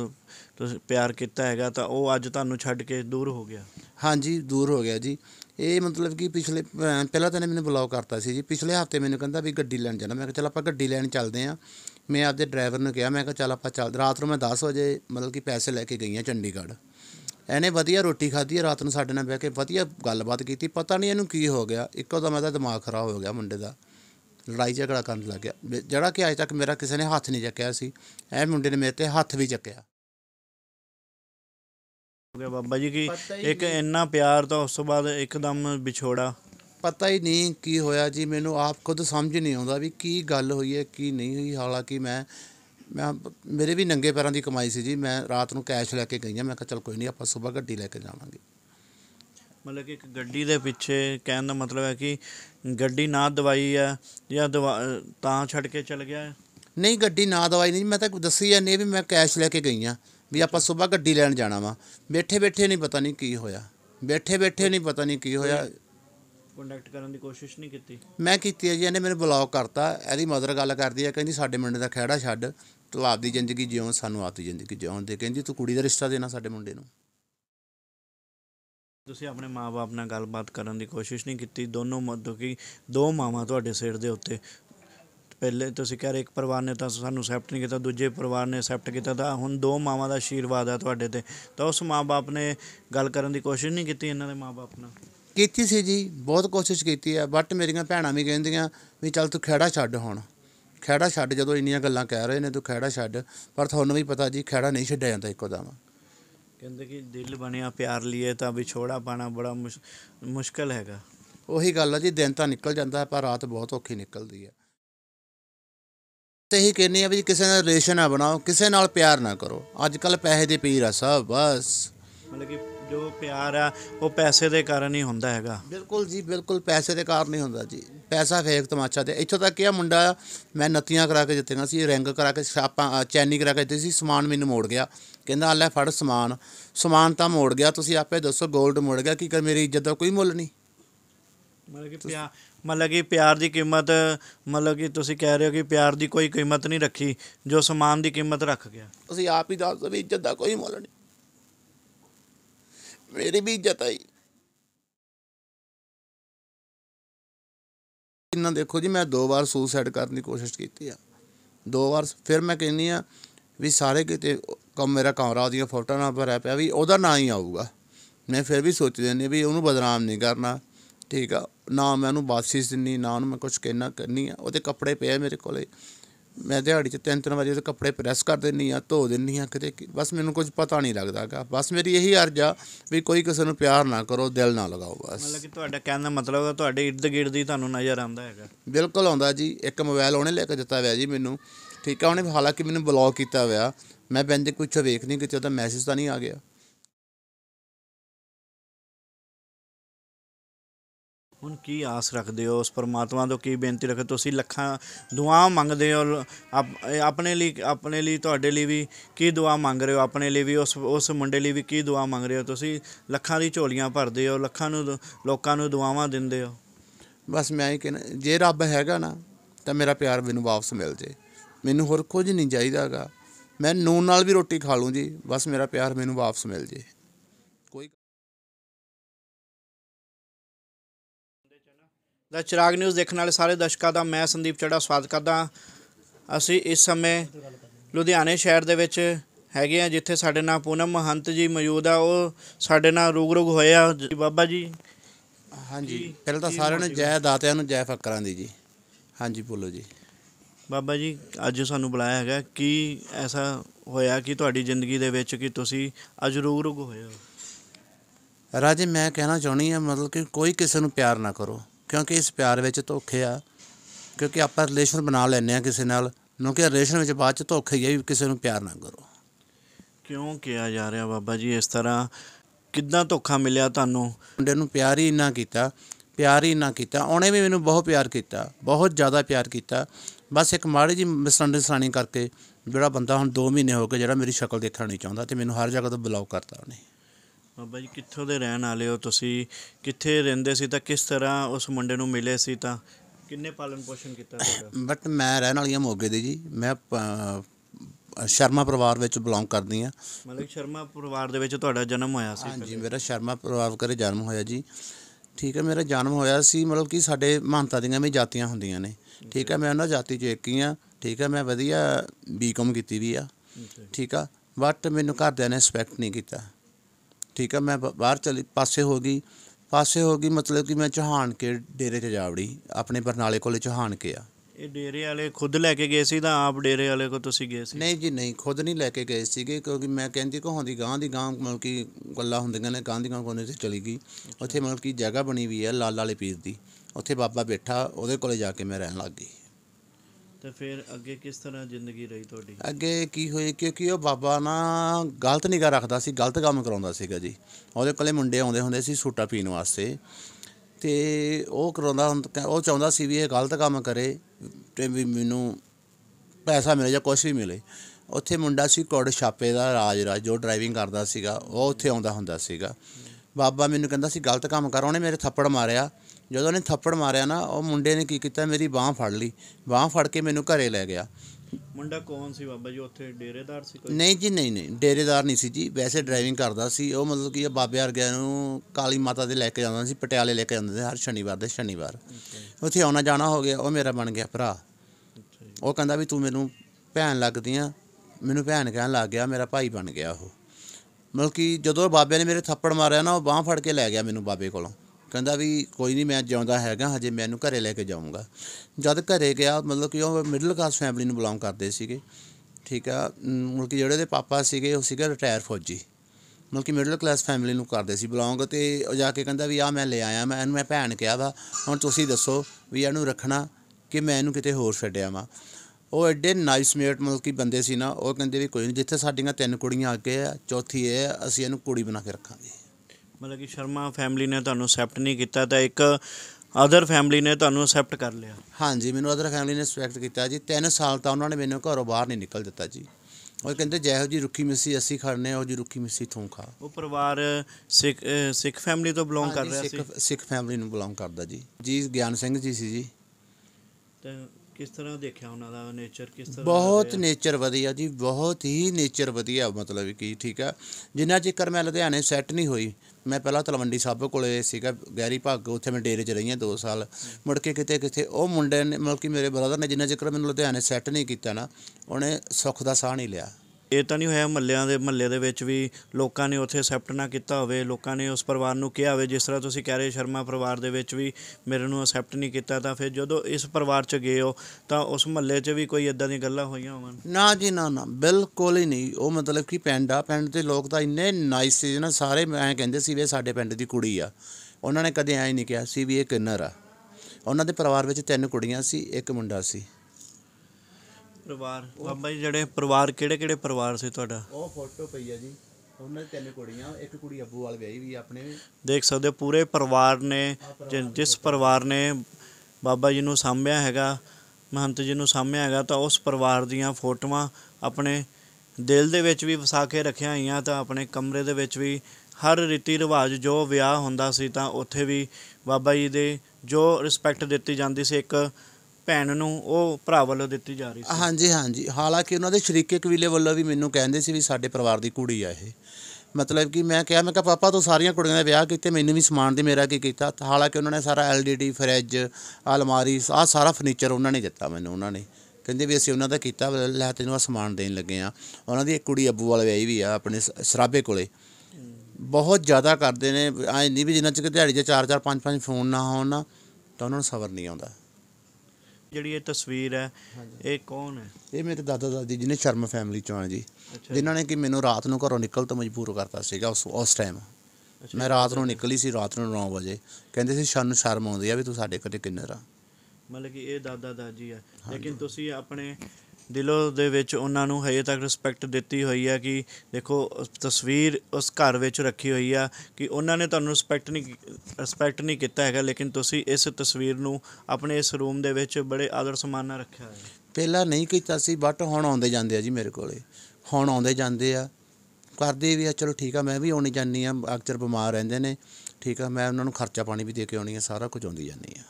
ਤੁਸੀਂ ਪਿਆਰ ਕੀਤਾ ਹੈਗਾ ਤਾਂ ਉਹ ਅੱਜ ਤੁਹਾਨੂੰ ਛੱਡ ਕੇ ਦੂਰ ਹੋ ਗਿਆ ਹਾਂਜੀ ਦੂਰ ਹੋ ਗਿਆ ਜੀ ਇਹ ਮਤਲਬ ਕਿ ਪਿਛਲੇ ਪਹਿਲਾਂ ਤਾਂ ਇਹ ਮੈਨੂੰ ਬਲੌਕ ਕਰਤਾ ਸੀ ਜੀ ਪਿਛਲੇ ਹਫਤੇ ਮੈਨੂੰ ਕਹਿੰਦਾ ਵੀ ਗੱਡੀ ਲੈਣ ਜਾਣਾ ਮੈਂ ਕਿਹਾ ਚਲ ਆਪਾਂ ਗੱਡੀ ਲੈਣ ਚੱਲਦੇ ਆ ਮੈਂ ਆਪਦੇ ਡਰਾਈਵਰ ਨੂੰ ਕਿਹਾ ਮੈਂ ਕਿਹਾ ਚਲ ਆਪਾਂ ਚੱਲ ਰਾਤ ਨੂੰ ਮੈਂ 10 ਵਜੇ ਮਤਲਬ ਕਿ ਪੈਸੇ ਲੈ ਕੇ ਗਈ ਆ ਚੰਡੀਗੜ੍ਹ ਐਨੇ ਵਧੀਆ ਰੋਟੀ ਖਾਧੀ ਰਾਤ ਨੂੰ ਸਾਡੇ ਨਾਲ ਬਹਿ ਕੇ ਵਧੀਆ ਗੱਲਬਾਤ ਕੀਤੀ ਪਤਾ ਨਹੀਂ ਇਹਨੂੰ ਕੀ ਹੋ ਗਿਆ ਇੱਕੋ ਦਮ ਇਹਦਾ ਦਿਮਾਗ ਖਰਾਬ ਹੋ ਗਿਆ ਮੁੰਡੇ ਦਾ ਲੜਾਈ ਝਗੜਾ ਕਰਨ ਲੱਗ ਗਿਆ ਜਿਹੜਾ ਕਿ ਅਜੇ ਤੱਕ ਮੇਰਾ ਕਿਸੇ ਨੇ ਹੱਥ ਨਹੀਂ ਚੱਕਿਆ ਸੀ ਇਹ ਮੁੰਡੇ ਨੇ ਮੇਰੇ ਤੇ ਹੱਥ ਵੀ ਚੱਕਿਆ ਹੋ ਗਿਆ ਬਾਬਾ ਜੀ ਕੀ ਇੱਕ ਇੰਨਾ ਪਿਆਰ ਤਾਂ ਉਸ ਤੋਂ ਬਾਅਦ ਇੱਕਦਮ ਵਿਛੋੜਾ ਪਤਾ ਹੀ ਨਹੀਂ ਕੀ ਹੋਇਆ ਜੀ ਮੈਨੂੰ ਆਪ ਖੁਦ ਸਮਝ ਨਹੀਂ ਆਉਂਦਾ ਵੀ ਕੀ ਗੱਲ ਹੋਈ ਹੈ ਕੀ ਨਹੀਂ ਹੋਈ ਹਾਲਾਂਕਿ ਮੈਂ ਮੈਂ ਮੇਰੇ ਵੀ ਨੰਗੇ ਪੈਰਾਂ ਦੀ ਕਮਾਈ ਸੀ ਜੀ ਮੈਂ ਰਾਤ ਨੂੰ ਕੈਸ਼ ਲੈ ਕੇ ਗਈ ਆ ਮੈਂ ਕਿਹਾ ਚਲ ਕੋਈ ਨਹੀਂ ਆਪਾਂ ਸਵੇਰ ਗੱਡੀ ਲੈ ਕੇ ਜਾਵਾਂਗੇ ਮਤਲਬ ਕਿ ਇੱਕ ਗੱਡੀ ਦੇ ਪਿੱਛੇ ਕਹਿਣ ਦਾ ਮਤਲਬ ਹੈ ਕਿ ਗੱਡੀ ਨਾ ਦਵਾਈ ਆ ਜਾਂ ਤਾਂ ਛੱਡ ਕੇ ਚਲ ਗਿਆ ਹੈ ਨਹੀਂ ਗੱਡੀ ਨਾ ਦਵਾਈ ਨਹੀਂ ਮੈਂ ਤਾਂ ਦੱਸੀ ਜਾਂਦੀ ਵੀ ਮੈਂ ਕੈਸ਼ ਲੈ ਕੇ ਗਈ ਆ ਵੀ ਆਪਾਂ ਸਵੇਰ ਗੱਡੀ ਲੈਣ ਜਾਣਾ ਵਾ ਬੈਠੇ ਬੈਠੇ ਨਹੀਂ ਪਤਾ ਨਹੀਂ ਕੀ ਹੋਇਆ ਬੈਠੇ ਬੈਠੇ ਨਹੀਂ ਪਤਾ ਨਹੀਂ ਕੀ ਹੋਇਆ ਕੰਟੈਕਟ ਕਰਨ ਦੀ ਕੋਸ਼ਿਸ਼ ਨਹੀਂ ਕੀਤੀ ਮੈਂ ਕੀਤੀ ਹੈ ਜੀ ਇਹਨੇ ਮੈਨੂੰ ਬਲੌਕ ਕਰਤਾ ਇਹਦੀ ਮਦਰ ਗੱਲ ਕਰਦੀ ਹੈ ਕਹਿੰਦੀ ਸਾਡੇ ਮੁੰਡੇ ਦਾ ਖਿਹੜਾ ਛੱਡ ਤਲਾਬ ਦੀ ਜ਼ਿੰਦਗੀ ਜਿਉਂ ਸਾਨੂੰ ਆਪ ਦੀ ਜ਼ਿੰਦਗੀ ਜਿਉਣ ਦੇ ਕਹਿੰਦੀ ਤੂੰ ਕੁੜੀ ਦਾ ਰਿਸ਼ਤਾ ਦੇਣਾ ਸਾਡੇ ਮੁੰਡੇ ਨੂੰ ਤੁਸੀਂ ਆਪਣੇ ਮਾਪੇ ਨਾਲ ਗੱਲਬਾਤ ਕਰਨ ਦੀ ਕੋਸ਼ਿਸ਼ ਨਹੀਂ ਕੀਤੀ ਦੋਨੋਂ ਮਦੋ ਕਿ ਦੋ ਮਾਵਾਂ ਤੁਹਾਡੇ ਸਿਰ ਦੇ ਉੱਤੇ ਪਹਿਲੇ ਤੁਸੀਂ ਕਹਿ ਰਹੇ ਇੱਕ ਪਰਿਵਾਰ ਨੇ ਤਾਂ ਸਾਨੂੰ ਸੈਪਟ ਨਹੀਂ ਕੀਤਾ ਦੂਜੇ ਪਰਿਵਾਰ ਨੇ ਸੈਪਟ ਕੀਤਾ ਤਾਂ ਹੁਣ ਦੋ ਮਾਵਾਂ ਦਾ ਆਸ਼ੀਰਵਾਦ ਆ ਤੁਹਾਡੇ ਤੇ ਤਾਂ ਉਸ ਮਾਪੇ ਨੇ ਗੱਲ ਕਰਨ ਦੀ ਕੋਸ਼ਿਸ਼ ਨਹੀਂ ਕੀਤੀ ਇਹਨਾਂ ਦੇ ਮਾਪੇ ਨਾਲ ਕੀਤੀ ਸੀ ਜੀ ਬਹੁਤ ਕੋਸ਼ਿਸ਼ ਕੀਤੀ ਆ ਬਟ ਮੇਰੀਆਂ ਭੈਣਾਂ ਵੀ ਕਹਿੰਦੀਆਂ ਵੀ ਚੱਲ ਤੂੰ ਖੇੜਾ ਛੱਡ ਹੁਣ ਖਹਿੜਾ ਛੱਡ ਜਦੋਂ ਇੰਨੀਆਂ ਗੱਲਾਂ ਕਹਿ ਰਹੇ ਨੇ ਤੂੰ ਖਹਿੜਾ ਛੱਡ ਪਰ ਤੁਹਾਨੂੰ ਵੀ ਪਤਾ ਜੀ ਖਹਿੜਾ ਨਹੀਂ ਛੱਡਿਆ ਜਾਂਦਾ ਇੱਕੋ ਦਮ ਕਹਿੰਦੇ ਕਿ ਦਿਲ ਬਣਿਆ ਪਿਆਰ ਲਈਏ ਤਾਂ ਵਿਛੋੜਾ ਪਾਣਾ ਬੜਾ ਮੁਸ਼ਕਲ ਹੈਗਾ ਉਹੀ ਗੱਲ ਆ ਜੀ ਦਿਨ ਤਾਂ ਨਿਕਲ ਜਾਂਦਾ ਪਰ ਰਾਤ ਬਹੁਤ ਔਖੀ ਨਿਕਲਦੀ ਹੈ ਤੇ ਹੀ ਕਹਿੰਨੀ ਆ ਵੀ ਕਿਸੇ ਨਾਲ ਰਿਲੇਸ਼ਨ ਨਾ ਬਣਾਓ ਕਿਸੇ ਨਾਲ ਪਿਆਰ ਨਾ ਕਰੋ ਅੱਜ ਕੱਲ ਪੈਸੇ ਦੇ ਪੀਰ ਆ ਸਭ ਬਸ ਮਤਲਬ ਕਿ ਜੋ ਪਿਆਰ ਆ ਉਹ ਪੈਸੇ ਦੇ ਕਾਰਨ ਹੀ ਹੁੰਦਾ ਹੈਗਾ ਬਿਲਕੁਲ ਜੀ ਬਿਲਕੁਲ ਪੈਸੇ ਦੇ ਕਾਰਨ ਹੀ ਹੁੰਦਾ ਜੀ ਪੈਸਾ ਫੇਕ ਤਮਾਚਾ ਤੇ ਇੱਥੋਂ ਤੱਕ ਕਿ ਆ ਮੁੰਡਾ ਮੈਂ ਨੱਤੀਆਂ ਕਰਾ ਕੇ ਦਿੱਤੀਆਂ ਸੀ ਰਿੰਗ ਕਰਾ ਕੇ ਛਾਪਾਂ ਚੈਨੀ ਕਰਾ ਕੇ ਦਿੱਤੀ ਸੀ ਸਮਾਨ ਮੈਨੂੰ ਮੋੜ ਗਿਆ ਕਹਿੰਦਾ ਲੈ ਫੜ ਸਮਾਨ ਸਮਾਨ ਤਾਂ ਮੋੜ ਗਿਆ ਤੁਸੀਂ ਆਪੇ ਦੱਸੋ 골ਡ ਮੋੜ ਗਿਆ ਕੀ ਕਰ ਮੇਰੀ ਇੱਜ਼ਤ ਦਾ ਕੋਈ ਮੁੱਲ ਨਹੀਂ ਮਤਲਬ ਕਿ ਪਿਆਰ ਮਤਲਬ ਕਿ ਪਿਆਰ ਦੀ ਕੀਮਤ ਮਤਲਬ ਕਿ ਤੁਸੀਂ ਕਹਿ ਰਹੇ ਹੋ ਕਿ ਪਿਆਰ ਦੀ ਕੋਈ ਕੀਮਤ ਨਹੀਂ ਰੱਖੀ ਜੋ ਸਮਾਨ ਦੀ ਕੀਮਤ ਰੱਖ ਗਿਆ ਤੁਸੀਂ ਆਪ ਹੀ ਦੱਸ ਦੋ ਵੀ ਇੱਜ਼ਤ ਦਾ ਕੋਈ ਮੁੱਲ ਨਹੀਂ ਮੇਰੀ ਵੀ ਇੱਜ਼ਤ ਆਈ ਇੰਨਾ ਦੇਖੋ ਜੀ ਮੈਂ ਦੋ ਵਾਰ ਸੁਸਾਈਡ ਕਰਨ ਦੀ ਕੋਸ਼ਿਸ਼ ਕੀਤੀ ਆ ਦੋ ਵਾਰ ਫਿਰ ਮੈਂ ਕਹਿੰਨੀ ਆ ਵੀ ਸਾਰੇ ਕਿਤੇ ਕੰਮ ਮੇਰਾ ਕਮਰਾ ਉਹਦੀਆਂ ਫੋਟੋਆਂ ਨਾਲ ਭਰਿਆ ਪਿਆ ਵੀ ਉਹਦਾ ਨਾਂ ਹੀ ਆਊਗਾ ਮੈਂ ਫਿਰ ਵੀ ਸੋਚ ਦਿੰਨੀ ਵੀ ਉਹਨੂੰ ਬਦਨਾਮ ਨਹੀਂ ਕਰਨਾ ਠੀਕ ਆ ਨਾ ਮੈਂ ਉਹਨੂੰ ਬਾਸਿਸ ਦਿੰਨੀ ਨਾ ਉਹਨੂੰ ਮੈਂ ਕੁਝ ਕਹਿਣਾ ਕਰਨੀ ਆ ਉਹਦੇ ਕੱਪੜੇ ਪਏ ਮੇਰੇ ਕੋਲੇ ਮੈਂ ਦਿਹਾੜੀ 'ਚ ਤਿੰਨ ਤਿੰਨ ਵਾਰੀ ਉਹਦੇ ਕੱਪੜੇ ਪ੍ਰੈਸ ਕਰ ਦਿੰਨੀ ਆ ਧੋ ਦਿੰਨੀ ਆ ਕਿਤੇ ਬਸ ਮੈਨੂੰ ਕੁਝ ਪਤਾ ਨਹੀਂ ਲੱਗਦਾਗਾ ਬਸ ਮੇਰੀ ਇਹੀ ਅਰਜ਼ ਆ ਵੀ ਕੋਈ ਕਿਸੇ ਨੂੰ ਪਿਆਰ ਨਾ ਕਰੋ ਦਿਲ ਨਾ ਲਗਾਓ ਬਸ ਮਤਲਬ ਕਿ ਤੁਹਾਡਾ ਕਹਿਣ ਦਾ ਮਤਲਬ ਹੈ ਤੁਹਾਡੇ ਇਰਦ ਗਿਰਦ ਦੀ ਤੁਹਾਨੂੰ ਨਜ਼ਰ ਆਉਂਦਾ ਹੈਗਾ ਬਿਲਕੁਲ ਆਉਂਦਾ ਜੀ ਇੱਕ ਮੋਬਾਈਲ ਉਹਨੇ ਲੈ ਕੇ ਦਿੱਤਾ ਵਿਆ ਜੀ ਮੈਨੂੰ ਠੀਕ ਆ ਉਹਨੇ ਹਾਲਾਂਕਿ ਮੈਨੂੰ ਬਲੌਕ ਕੀਤਾ ਵਿਆ ਮੈਂ ਬੈਂਦੇ ਕੁਝ ਵੇਖ ਨਹੀਂ ਕਿਤੇ ਉਹਦਾ ਮੈਸੇਜ ਤਾਂ ਨਹੀਂ ਆ ਗਿਆ ਹੁਣ ਕੀ ਆਸ ਰੱਖਦੇ ਹੋ ਉਸ ਪਰਮਾਤਮਾ ਤੋਂ ਕੀ ਬੇਨਤੀ ਰੱਖਦੇ ਤੁਸੀਂ ਲੱਖਾਂ ਦੁਆ ਮੰਗਦੇ ਹੋ ਆਪਣੇ ਲਈ ਆਪਣੇ ਲਈ ਤੁਹਾਡੇ ਲਈ ਵੀ ਕੀ ਦੁਆ ਮੰਗ ਰਹੇ ਹੋ ਆਪਣੇ ਲਈ ਵੀ ਉਸ ਉਸ ਮੁੰਡੇ ਲਈ ਵੀ ਕੀ ਦੁਆ ਮੰਗ ਰਹੇ ਹੋ ਤੁਸੀਂ ਲੱਖਾਂ ਦੀ ਝੋਲੀਆਂ ਭਰਦੇ ਹੋ ਲੱਖਾਂ ਨੂੰ ਲੋਕਾਂ ਨੂੰ ਦੁਆਵਾਂ ਦਿੰਦੇ ਹੋ ਬਸ ਮੈਂ ਇਹ ਕਹਿੰਦਾ ਜੇ ਰੱਬ ਹੈਗਾ ਨਾ ਤਾਂ ਮੇਰਾ ਪਿਆਰ ਮੈਨੂੰ ਵਾਪਸ ਮਿਲ ਜੇ ਮੈਨੂੰ ਹੋਰ ਕੁਝ ਨਹੀਂ ਚਾਹੀਦਾਗਾ ਮੈਂ ਨੂਨ ਨਾਲ ਵੀ ਰੋਟੀ ਖਾ ਲੂੰ ਜੀ ਬਸ ਮੇਰਾ ਪਿਆਰ ਮੈਨੂੰ ਵਾਪਸ ਮਿਲ ਜੇ ਕੋਈ ਦਾ ਚਿਰਾਗ ਨਿਊਜ਼ ਦੇਖਣ ਵਾਲੇ ਸਾਰੇ ਦਰਸ਼ਕਾਂ ਦਾ ਮੈਂ ਸੰਦੀਪ ਚੜਾ ਸਵਾਗਤ ਕਰਦਾ ਅਸੀਂ ਇਸ ਸਮੇਂ ਲੁਧਿਆਣੇ ਸ਼ਹਿਰ ਦੇ ਵਿੱਚ ਹੈਗੇ ਆ ਜਿੱਥੇ ਸਾਡੇ ਨਾਲ ਪੂਨਮ ਮਹੰਤ ਜੀ ਮੌਜੂਦ ਆ ਉਹ ਸਾਡੇ ਨਾਲ ਰੂਗ ਹੋਏ ਆ ਜੀ ਬਾਬਾ ਜੀ ਹਾਂਜੀ ਪਹਿਲਾਂ ਤਾਂ ਸਾਰਿਆਂ ਨੂੰ ਜੈ ਦਾਤਿਆਂ ਨੂੰ ਜੈ ਫਕਰਾਂ ਦੀ ਜੀ ਹਾਂਜੀ ਬੋਲੋ ਜੀ ਬਾਬਾ ਜੀ ਅੱਜ ਸਾਨੂੰ ਬੁਲਾਇਆ ਹੈਗਾ ਕੀ ਐਸਾ ਹੋਇਆ ਕਿ ਤੁਹਾਡੀ ਜ਼ਿੰਦਗੀ ਦੇ ਵਿੱਚ ਕਿ ਤੁਸੀਂ ਅੱਜ ਰੂਗਰੂ ਹੋਏ ਹੋ ਰਾਜੇ ਮੈਂ ਕਹਿਣਾ ਚਾਹਣੀ ਆ ਮਤਲਬ ਕਿ ਕੋਈ ਕਿਸੇ ਨੂੰ ਪਿਆਰ ਨਾ ਕਰੋ ਕਿਉਂਕਿ ਇਸ ਪਿਆਰ ਵਿੱਚ ਧੋਖੇ ਆ ਕਿਉਂਕਿ ਆਪਾਂ ਰਿਲੇਸ਼ਨ ਬਣਾ ਲੈਨੇ ਆ ਕਿਸੇ ਨਾਲ ਕਿ ਰਿਲੇਸ਼ਨ ਵਿੱਚ ਬਾਅਦ ਚ ਧੋਖੇ ਹੀ ਆ ਕਿਸੇ ਨੂੰ ਪਿਆਰ ਨਾ ਕਰੋ ਕਿਉਂ ਕਿਹਾ ਜਾ ਰਿਹਾ ਬਾਬਾ ਜੀ ਇਸ ਤਰ੍ਹਾਂ ਕਿੰਨਾ ਧੋਖਾ ਮਿਲਿਆ ਤੁਹਾਨੂੰ ਮੁੰਡੇ ਨੂੰ ਪਿਆਰ ਹੀ ਨਾ ਕੀਤਾ ਪਿਆਰ ਹੀ ਨਾ ਕੀਤਾ ਉਹਨੇ ਵੀ ਮੈਨੂੰ ਬਹੁਤ ਪਿਆਰ ਕੀਤਾ ਬਹੁਤ ਜ਼ਿਆਦਾ ਪਿਆਰ ਕੀਤਾ ਬਸ ਇੱਕ ਮਾੜੀ ਜੀ ਮਿਸਅੰਡਰਸਟੈਂਡਿੰਗ ਕਰਕੇ ਜਿਹੜਾ ਬੰਦਾ ਹੁਣ 2 ਮਹੀਨੇ ਹੋ ਗਏ ਜਿਹੜਾ ਮੇਰੀ ਸ਼ਕਲ ਦੇਖਣਾ ਨਹੀਂ ਚਾਹੁੰਦਾ ਤੇ ਮੈਨੂੰ ਹਰ ਜਗ੍ਹਾ ਤੋਂ ਬਲੌਕ ਕਰਦਾ ਉਹਨੇ ਬਾਬਾ ਜੀ ਕਿੱਥੋਂ ਦੇ ਰਹਿਣ ਵਾਲੇ ਹੋ ਤੁਸੀਂ ਕਿੱਥੇ ਰਹਿੰਦੇ ਸੀ ਤਾਂ ਕਿਸ ਤਰ੍ਹਾਂ ਉਸ ਮੁੰਡੇ ਨੂੰ ਮਿਲੇ ਸੀ ਤਾਂ ਕਿੰਨੇ ਪਾਲਣ ਪੋਸ਼ਣ ਕੀਤਾ ਤੁਹਾਡਾ (coughs) ਬਟ ਮੈਂ ਰਹਿਣ ਵਾਲੀ ਹਾਂ ਮੋਗੇ ਦੀ ਜੀ ਮੈਂ ਸ਼ਰਮਾ ਪਰਿਵਾਰ ਵਿੱਚ ਬਿਲੋਂਗ ਕਰਦੀ ਹਾਂ ਮਤਲਬ ਸ਼ਰਮਾ ਪਰਿਵਾਰ ਦੇ ਵਿੱਚ ਤੁਹਾਡਾ ਜਨਮ ਹੋਇਆ ਸੀ ਹਾਂਜੀ ਮੇਰਾ ਸ਼ਰਮਾ ਪਰਿਵਾਰ ਕਰੇ ਜਨਮ ਹੋਇਆ ਜੀ ਠੀਕ ਹੈ ਮੇਰਾ ਜਨਮ ਹੋਇਆ ਸੀ ਮਤਲਬ ਕਿ ਸਾਡੇ ਮਾਨਤਾ ਦੀਆਂ ਵੀ ਜਾਤੀਆਂ ਹੁੰਦੀਆਂ ਨੇ ਠੀਕ ਹੈ ਮੈਂ ਉਹਨਾਂ ਜਾਤੀ ਚ ਇੱਕ ਹੀ ਆ ਠੀਕ ਹੈ ਮੈਂ ਵਧੀਆ ਬੀਕਾਮ ਕੀਤੀ ਵੀ ਆ ਠੀਕ ਆ ਬਟ ਮੈਨੂੰ ਘਰਦਿਆਂ ਨੇ ਰਿਸਪੈਕਟ ਨਹੀਂ ਕੀਤਾ ਠੀਕ ਆ ਮੈਂ ਬਾਹਰ ਚਲੀ ਪਾਸੇ ਹੋ ਗਈ ਪਾਸੇ ਹੋ ਗਈ ਮਤਲਬ ਕਿ ਮੈਂ ਚੌਹਾਨ ਕੇ ਡੇਰੇ 'ਚ ਜਾਵੜੀ ਆਪਣੇ ਬਰਨਾਲੇ ਕੋਲੇ ਚੌਹਾਨ ਕੇ ਆ ਇਹ ਡੇਰੇ ਵਾਲੇ ਖੁਦ ਲੈ ਕੇ ਗਏ ਸੀ ਤਾਂ ਆਪ ਡੇਰੇ ਵਾਲੇ ਕੋ ਤੁਸੀਂ ਗਏ ਸੀ ਨਹੀਂ ਜੀ ਨਹੀਂ ਖੁਦ ਨਹੀਂ ਲੈ ਕੇ ਗਏ ਸੀਗੇ ਕਿਉਂਕਿ ਮੈਂ ਕਹਿੰਦੀ ਕਹੋਂਦੀ ਗਾਂ ਦੀ ਗਾਂ ਮਤਲਬ ਕਿ ਗੱਲਾਂ ਹੁੰਦੀਆਂ ਨੇ ਗਾਂ ਦੀ ਗਾਂ ਕੋਨੇ ਤੇ ਚਲੀ ਗਈ ਉੱਥੇ ਮਤਲਬ ਕਿ ਜਗ੍ਹਾ ਬਣੀ ਵੀ ਹੈ ਲਾਲ ਵਾਲੇ ਪੀਰ ਦੀ ਉੱਥੇ ਬਾਬਾ ਬੈਠਾ ਉਹਦੇ ਕੋਲੇ ਜਾ ਕੇ ਮੈਂ ਰਹਿਣ ਲੱਗ ਗਈ ਤੇ ਫਿਰ ਅੱਗੇ ਕਿਸ ਤਰ੍ਹਾਂ ਜ਼ਿੰਦਗੀ ਰਹੀ ਤੁਹਾਡੀ ਅੱਗੇ ਕੀ ਹੋਈ ਕਿਉਂਕਿ ਉਹ ਬਾਬਾ ਨਾ ਗਲਤ ਨਿਗਾਹ ਰੱਖਦਾ ਸੀ ਗਲਤ ਕੰਮ ਕਰਾਉਂਦਾ ਸੀਗਾ ਜੀ ਉਹਦੇ ਕੋਲੇ ਮੁੰਡੇ ਆਉਂਦੇ ਹੁੰਦੇ ਸੀ ਸੂਟਾ ਪੀਣ ਵਾਸਤੇ ਤੇ ਉਹ ਕਰਾਉਂਦਾ ਉਹ ਚਾਹੁੰਦਾ ਸੀ ਵੀ ਇਹ ਗਲਤ ਕੰਮ ਕਰੇ ਤੇ ਵੀ ਮੈਨੂੰ ਪੈਸਾ ਮਿਲੇ ਜਾਂ ਕੁਝ ਵੀ ਮਿਲੇ ਉੱਥੇ ਮੁੰਡਾ ਸੀ ਕੋੜ ਛਾਪੇ ਦਾ ਰਾਜ ਰਾਜ ਜੋ ਡਰਾਈਵਿੰਗ ਕਰਦਾ ਸੀਗਾ ਉਹ ਉੱਥੇ ਆਉਂਦਾ ਹੁੰਦਾ ਸੀਗਾ ਬਾਬਾ ਮੈਨੂੰ ਕਹਿੰਦਾ ਸੀ ਗਲਤ ਕੰਮ ਕਰ ਉਹਨੇ ਮੇਰੇ ਥੱਪੜ ਮਾਰਿਆ ਜਦੋਂ ਨੇ ਥੱਪੜ ਮਾਰਿਆ ਨਾ ਉਹ ਮੁੰਡੇ ਨੇ ਕੀ ਕੀਤਾ ਮੇਰੀ ਬਾਹ ਫੜ ਲਈ ਬਾਹ ਫੜ ਕੇ ਮੈਨੂੰ ਘਰੇ ਲੈ ਗਿਆ ਮੁੰਡਾ ਕੌਣ ਸੀ ਬਾਬਾ ਜੀ ਉੱਥੇ ਡੇਰੇਦਾਰ ਸੀ ਕੋਈ ਨਹੀਂ ਜੀ ਨਹੀਂ ਨਹੀਂ ਡੇਰੇਦਾਰ ਨਹੀਂ ਸੀ ਜੀ ਵੈਸੇ ਡਰਾਈਵਿੰਗ ਕਰਦਾ ਸੀ ਉਹ ਮਤਲਬ ਕਿ ਬਾਬੇ ਵਰਗਿਆਂ ਨੂੰ ਕਾਲੀ ਮਾਤਾ ਦੇ ਲੈ ਕੇ ਜਾਂਦਾ ਸੀ ਪਟਿਆਲੇ ਲੈ ਕੇ ਜਾਂਦੇ ਸੀ ਹਰ ਸ਼ਨੀਵਾਰ ਦੇ ਸ਼ਨੀਵਾਰ ਉੱਥੇ ਆਉਣਾ ਜਾਣਾ ਹੋ ਗਿਆ ਉਹ ਮੇਰਾ ਬਣ ਗਿਆ ਭਰਾ ਉਹ ਕਹਿੰਦਾ ਵੀ ਤੂੰ ਮੈਨੂੰ ਭੈਣ ਲੱਗਦੀ ਆ ਮੈਨੂੰ ਭੈਣ ਕਹਿਣ ਲੱਗ ਗਿਆ ਮੇਰਾ ਭਾਈ ਬਣ ਗਿਆ ਉਹ ਮਤਲਬ ਕਿ ਜਦੋਂ ਬਾਬੇ ਨੇ ਮੇਰੇ ਥੱਪੜ ਮਾਰਿਆ ਨਾ ਉਹ ਬਾਹ ਫੜ ਕੇ ਲੈ ਗਿਆ ਮੈਨੂੰ ਬਾਬੇ ਕੋਲੋਂ ਕਹਿੰਦਾ ਵੀ ਕੋਈ ਨਹੀਂ ਮੈਂ ਜਿਉਂਦਾ ਹੈਗਾ ਹਜੇ ਮੈਨੂੰ ਘਰੇ ਲੈ ਕੇ ਜਾਊਂਗਾ ਜਦ ਘਰੇ ਗਿਆ ਮਤਲਬ ਕਿ ਉਹ ਮਿਡਲ ਕਲਾਸ ਫੈਮਿਲੀ ਨੂੰ ਬਿਲੋਂਗ ਕਰਦੇ ਸੀਗੇ ਠੀਕ ਆ ਮਤਲਬ ਕਿ ਜਿਹੜੇ ਦੇ ਪਾਪਾ ਸੀਗੇ ਉਹ ਸੀਗੇ ਰਿਟਾਇਰ ਫੌਜੀ ਮਤਲਬ ਕਿ ਮਿਡਲ ਕਲਾਸ ਫੈਮਿਲੀ ਨੂੰ ਕਰਦੇ ਸੀ ਬਿਲੋਂਗ ਤੇ ਜਾ ਕੇ ਕਹਿੰਦਾ ਵੀ ਆ ਮੈਂ ਲੈ ਆਇਆ ਮੈਂ ਇਹਨੂੰ ਮੈਂ ਭੈਣ ਕਿਹਾ ਵਾ ਹੁਣ ਤੁਸੀਂ ਦੱਸੋ ਵੀ ਇਹਨੂੰ ਰੱਖਣਾ ਕਿ ਮੈਂ ਇਹਨੂੰ ਕਿਤੇ ਹੋਰ ਛੱਡਿਆ ਵਾ ਉਹ ਐਡੇ ਨਾਈਸ ਮੇਟ ਮਤਲਬ ਕਿ ਬੰਦੇ ਸੀ ਨਾ ਉਹ ਕਹਿੰਦੇ ਵੀ ਕੋਈ ਨਹੀਂ ਜਿੱਥੇ ਸਾਡੀਆਂ ਤਿੰਨ ਕੁੜੀਆਂ ਅੱਗੇ ਆ ਚੌਥੀ ਇਹ ਅਸੀਂ ਇਹਨੂੰ ਕੁੜੀ ਬਣਾ ਕੇ ਰੱਖਾਂਗੇ ਮਤਲਬ ਕਿ ਸ਼ਰਮਾ ਫੈਮਿਲੀ ਨੇ ਤੁਹਾਨੂੰ ਅਸੈਪਟ ਨਹੀਂ ਕੀਤਾ ਤਾਂ ਇੱਕ ਅਦਰ ਫੈਮਿਲੀ ਨੇ ਤੁਹਾਨੂੰ ਅਸੈਪਟ ਕਰ ਲਿਆ ਹਾਂਜੀ ਮੈਨੂੰ ਅਦਰ ਫੈਮਿਲੀ ਨੇ ਸਵੈਕਟ ਕੀਤਾ ਜੀ 3 ਸਾਲ ਤਾਂ ਉਹਨਾਂ ਨੇ ਮੈਨੂੰ ਘਰੋਂ ਬਾਹਰ ਨਹੀਂ ਨਿਕਲ ਦਿੱਤਾ ਜੀ ਉਹ ਕਹਿੰਦੇ ਜਿਹੋ ਜੀ ਰੁੱਖੀ ਮਿੱਸੀ ਅਸੀਂ ਖੜਨੇ ਉਹ ਜੀ ਰੁੱਖੀ ਮਿੱਸੀ ਤੂੰ ਖਾ ਉਹ ਪਰਿਵਾਰ ਸਿੱਖ ਸਿੱਖ ਫੈਮਿਲੀ ਤੋਂ ਬਿਲੋਂਗ ਕਰ ਰਿਹਾ ਸੀ ਸਿੱਖ ਸਿੱਖ ਫੈਮਿਲੀ ਨੂੰ ਬਿਲੋਂਗ ਕਰਦਾ ਜੀ ਜੀ ਗਿਆਨ ਸਿੰਘ ਜੀ ਸੀ ਜੀ ਤੇ ਕਿਸ ਤਰ੍ਹਾਂ ਦੇਖਿਆ ਉਹਨਾਂ ਦਾ ਨੇਚਰ ਕਿਸ ਤਰ੍ਹਾਂ ਬਹੁਤ ਨੇਚਰ ਵਧੀਆ ਜੀ ਬਹੁਤ ਹੀ ਨੇਚਰ ਵਧੀਆ ਮਤਲਬ ਕਿ ਠੀਕ ਆ ਜਿੰਨਾ ਚਿਕਰ ਮੈਂ ਲੁਧਿਆਣੇ ਸੈੱਟ ਨਹੀਂ ਹੋਈ ਮੈਂ ਪਹਿਲਾਂ ਤਲਵੰਡੀ ਸਾਹਿਬ ਕੋਲੇ ਸੀਗਾ ਗੈਰੀ ਭਾਗ ਉੱਥੇ ਮੈਂ ਡੇਰੇ 'ਚ ਰਹੀ ਹਾਂ 2 ਸਾਲ ਮੁੜ ਕੇ ਕਿਤੇ ਕਿਤੇ ਉਹ ਮੁੰਡੇ ਨੇ ਮਤਲਬ ਕਿ ਮੇਰੇ ਬ੍ਰਦਰ ਨੇ ਜਿੰਨਾ ਚਿਕਰ ਮੈਨੂੰ ਲੁਧਿਆਣੇ ਸੈੱਟ ਨਹੀਂ ਕੀਤਾ ਨਾ ਉਹਨੇ ਸੁੱਖ ਦਾ ਸਾਹ ਨਹੀਂ ਲਿਆ ਇਹ ਤਾਂ ਨਹੀਂ ਹੋਇਆ ਮੱਲਿਆਂ ਦੇ ਮੱਲੇ ਦੇ ਵਿੱਚ ਵੀ ਲੋਕਾਂ ਨੇ ਉੱਥੇ ਅਸੈਪਟ ਨਾ ਕੀਤਾ ਹੋਵੇ ਲੋਕਾਂ ਨੇ ਉਸ ਪਰਿਵਾਰ ਨੂੰ ਕਿਹਾ ਹੋਵੇ ਜਿਸ ਤਰ੍ਹਾਂ ਤੁਸੀਂ ਕਹਿ ਰਹੇ ਸ਼ਰਮਾ ਪਰਿਵਾਰ ਦੇ ਵਿੱਚ ਵੀ ਮੇਰੇ ਨੂੰ ਅਸੈਪਟ ਨਹੀਂ ਕੀਤਾ ਤਾਂ ਫਿਰ ਜਦੋਂ ਇਸ ਪਰਿਵਾਰ 'ਚ ਗਏ ਹੋ ਤਾਂ ਉਸ ਮੱਲੇ 'ਚ ਵੀ ਕੋਈ ਇਦਾਂ ਦੀਆਂ ਗੱਲਾਂ ਹੋਈਆਂ ਹੋਣ ਨਾ ਜੀ ਨਾ ਨਾ ਬਿਲਕੁਲ ਹੀ ਨਹੀਂ ਉਹ ਮਤਲਬ ਕਿ ਪਿੰਡ ਆ ਪਿੰਡ ਦੇ ਲੋਕ ਤਾਂ ਇੰਨੇ ਨਾਈਸ ਸੀ ਨਾ ਸਾਰੇ ਐ ਕਹਿੰਦੇ ਸੀ ਵੀ ਸਾਡੇ ਪਿੰਡ ਦੀ ਕੁੜੀ ਆ ਉਹਨਾਂ ਨੇ ਕਦੇ ਐਂ ਨਹੀਂ ਕਿਹਾ ਸੀ ਵੀ ਇਹ ਕਿੰਨਰ ਆ ਉਹਨਾਂ ਦੇ ਪਰਿਵਾਰ ਵਿੱਚ ਤਿੰਨ ਕੁੜੀਆਂ ਸੀ ਇੱਕ ਮੁੰਡਾ ਸੀ ਪਰਿਵਾਰ ਬਾਬਾ ਜੀ ਜਿਹੜੇ ਪਰਿਵਾਰ ਕਿਹੜੇ ਕਿਹੜੇ ਪਰਿਵਾਰ ਸੀ ਤੁਹਾਡਾ ਉਹ ਫੋਟੋ ਪਈ ਆ ਜੀ ਉਹਨਾਂ ਦੇ ਤਿੰਨ ਕੁੜੀਆਂ ਇੱਕ ਕੁੜੀ ਅੱਬੂ ਵਾਲ ਵਿਆਹੀ ਵੀ ਆਪਣੇ ਦੇਖ ਸਕਦੇ ਹੋ ਪੂਰੇ ਪਰਿਵਾਰ ਨੇ ਜਿਸ ਪਰਿਵਾਰ ਨੇ ਬਾਬਾ ਜੀ ਨੂੰ ਸਾਂਭਿਆ ਹੈਗਾ ਮਹੰਤ ਜੀ ਨੂੰ ਸਾਂਭਿਆ ਹੈਗਾ ਤਾਂ ਉਸ ਪਰਿਵਾਰ ਦੀਆਂ ਫੋਟੋਆਂ ਆਪਣੇ ਦਿਲ ਦੇ ਵਿੱਚ ਵੀ ਵਸਾ ਕੇ ਰੱਖੀਆਂ ਹੋਈਆਂ ਤਾਂ ਆਪਣੇ ਕਮਰੇ ਦੇ ਵਿੱਚ ਵੀ ਹਰ ਰੀਤੀ ਰਿਵਾਜ ਜੋ ਵਿਆਹ ਹੁੰਦਾ ਸੀ ਤਾਂ ਉੱਥੇ ਵੀ ਬਾਬਾ ਜੀ ਦੇ ਜੋ ਰਿਸਪੈਕਟ ਦਿੱਤੀ ਜਾਂਦੀ ਸੀ ਇੱਕ ਭੈਣ ਨੂੰ ਉਹ ਭਰਾ ਵੱਲੋਂ ਦਿੱਤੀ ਜਾ ਰਹੀ ਸੀ ਹਾਂਜੀ ਹਾਂਜੀ ਹਾਲਾਂਕਿ ਉਹਨਾਂ ਦੇ ਸ਼ਰੀਕੇ ਕਬੀਲੇ ਵੱਲੋਂ ਵੀ ਮੈਨੂੰ ਕਹਿੰਦੇ ਸੀ ਵੀ ਸਾਡੇ ਪਰਿਵਾਰ ਦੀ ਕੁੜੀ ਆ ਇਹ ਮਤਲਬ ਕਿ ਮੈਂ ਕਿਹਾ ਮੈਂ ਕਿਹਾ ਪਾਪਾ ਤੋਂ ਸਾਰੀਆਂ ਕੁੜੀਆਂ ਦੇ ਵਿਆਹ ਕੀਤੇ ਮੈਨੂੰ ਵੀ ਸਮਾਨ ਦੇ ਮੇਰਾ ਕੀ ਕੀਤਾ ਹਾਲਾਂਕਿ ਉਹਨਾਂ ਨੇ ਸਾਰਾ ਐਲਡੀਡੀ ਫਰਿੱਜ ਅਲਮਾਰੀ ਆ ਸਾਰਾ ਫਰਨੀਚਰ ਉਹਨਾਂ ਨੇ ਦਿੱਤਾ ਮੈਨੂੰ ਉਹਨਾਂ ਨੇ ਕਹਿੰਦੇ ਵੀ ਅਸੀਂ ਉਹਨਾਂ ਦਾ ਕੀਤਾ ਲੈ ਤੈਨੂੰ ਆ ਸਮਾਨ ਦੇਣ ਲੱਗੇ ਆ ਉਹਨਾਂ ਦੀ ਇੱਕ ਕੁੜੀ ਅੱਬੂ ਵਾਲੇ ਵਿਆਹੀ ਵੀ ਆ ਆਪਣੇ ਸਰਾਬੇ ਕੋਲੇ ਬਹੁਤ ਜ਼ਿਆਦਾ ਕਰਦੇ ਨੇ ਐ ਨਹੀਂ ਵੀ ਜਿੰਨਾ ਚਿਰ ਦਿਹਾੜੀ 'ਚ 4-4 5-5 ਫੋਨ ਨਾ ਹੋਣ ਨਾ ਤਾਂ ਉਹਨਾਂ ਨੂੰ ਸਬਰ ਨਹੀਂ ਆਉਂਦਾ ਜਿਹੜੀ ਇਹ ਤਸਵੀਰ ਹੈ ਇਹ ਕੌਣ ਹੈ ਇਹ ਮੇਰੇ ਦਾਦਾ ਦਾਦੀ ਜੀ ਨੇ ਸ਼ਰਮ ਫੈਮਿਲੀ ਚੋਂ ਆ ਜੀ ਜਿਨ੍ਹਾਂ ਨੇ ਕਿ ਮੈਨੂੰ ਰਾਤ ਨੂੰ ਘਰੋਂ ਨਿਕਲ ਤੋਂ ਮਜਬੂਰ ਕਰਤਾ ਸੀਗਾ ਉਸ ਉਸ ਟਾਈਮ ਮੈਂ ਰਾਤ ਨੂੰ ਨਿਕਲੀ ਸੀ ਰਾਤ ਨੂੰ 9 ਵਜੇ ਕਹਿੰਦੇ ਸੀ ਸਾਨੂੰ ਸ਼ਰਮ ਆਉਂਦੀ ਆ ਵੀ ਤੂੰ ਸਾਡੇ ਘਰੇ ਕਿੰਨੇ ਰਾ ਮਤਲਬ ਕਿ ਇਹ ਦਾਦਾ ਦਾਦੀ ਆ ਲੇਕਿਨ ਤੁਸੀਂ ਆਪਣੇ ਦਿਲੋਂ ਦੇ ਵਿੱਚ ਉਹਨਾਂ ਨੂੰ ਹਜੇ ਤੱਕ ਰਿਸਪੈਕਟ ਦਿੱਤੀ ਹੋਈ ਹੈ ਕਿ ਦੇਖੋ ਤਸਵੀਰ ਉਸ ਘਰ ਵਿੱਚ ਰੱਖੀ ਹੋਈ ਆ ਕਿ ਉਹਨਾਂ ਨੇ ਤੁਹਾਨੂੰ ਰਿਸਪੈਕਟ ਨਹੀਂ ਰਿਸਪੈਕਟ ਨਹੀਂ ਕੀਤਾ ਹੈਗਾ ਲੇਕਿਨ ਤੁਸੀਂ ਇਸ ਤਸਵੀਰ ਨੂੰ ਆਪਣੇ ਇਸ ਰੂਮ ਦੇ ਵਿੱਚ ਬੜੇ ਆਦਰ ਸਨਮਾਨ ਨਾਲ ਰੱਖਿਆ ਹੈ ਪਹਿਲਾਂ ਨਹੀਂ ਕੀਤਾ ਸੀ ਬਟ ਹੁਣ ਆਉਂਦੇ ਜਾਂਦੇ ਆ ਜੀ ਮੇਰੇ ਕੋਲੇ ਹੁਣ ਆਉਂਦੇ ਜਾਂਦੇ ਆ ਕਰਦੇ ਵੀ ਆ ਚਲੋ ਠੀਕ ਆ ਮੈਂ ਵੀ ਆਉਣੀ ਜਾਨੀ ਆ ਅਕਸਰ ਬਿਮਾਰ ਰਹਿੰਦੇ ਨੇ ਠੀਕ ਆ ਮੈਂ ਉਹਨਾਂ ਨੂੰ ਖਰਚਾ ਪਾਣੀ ਵੀ ਦੇ ਕੇ ਆਉਣੀ ਆ ਸਾਰਾ ਕੁਝ ਆਉਂਦੀ ਜਾਨੀ ਆ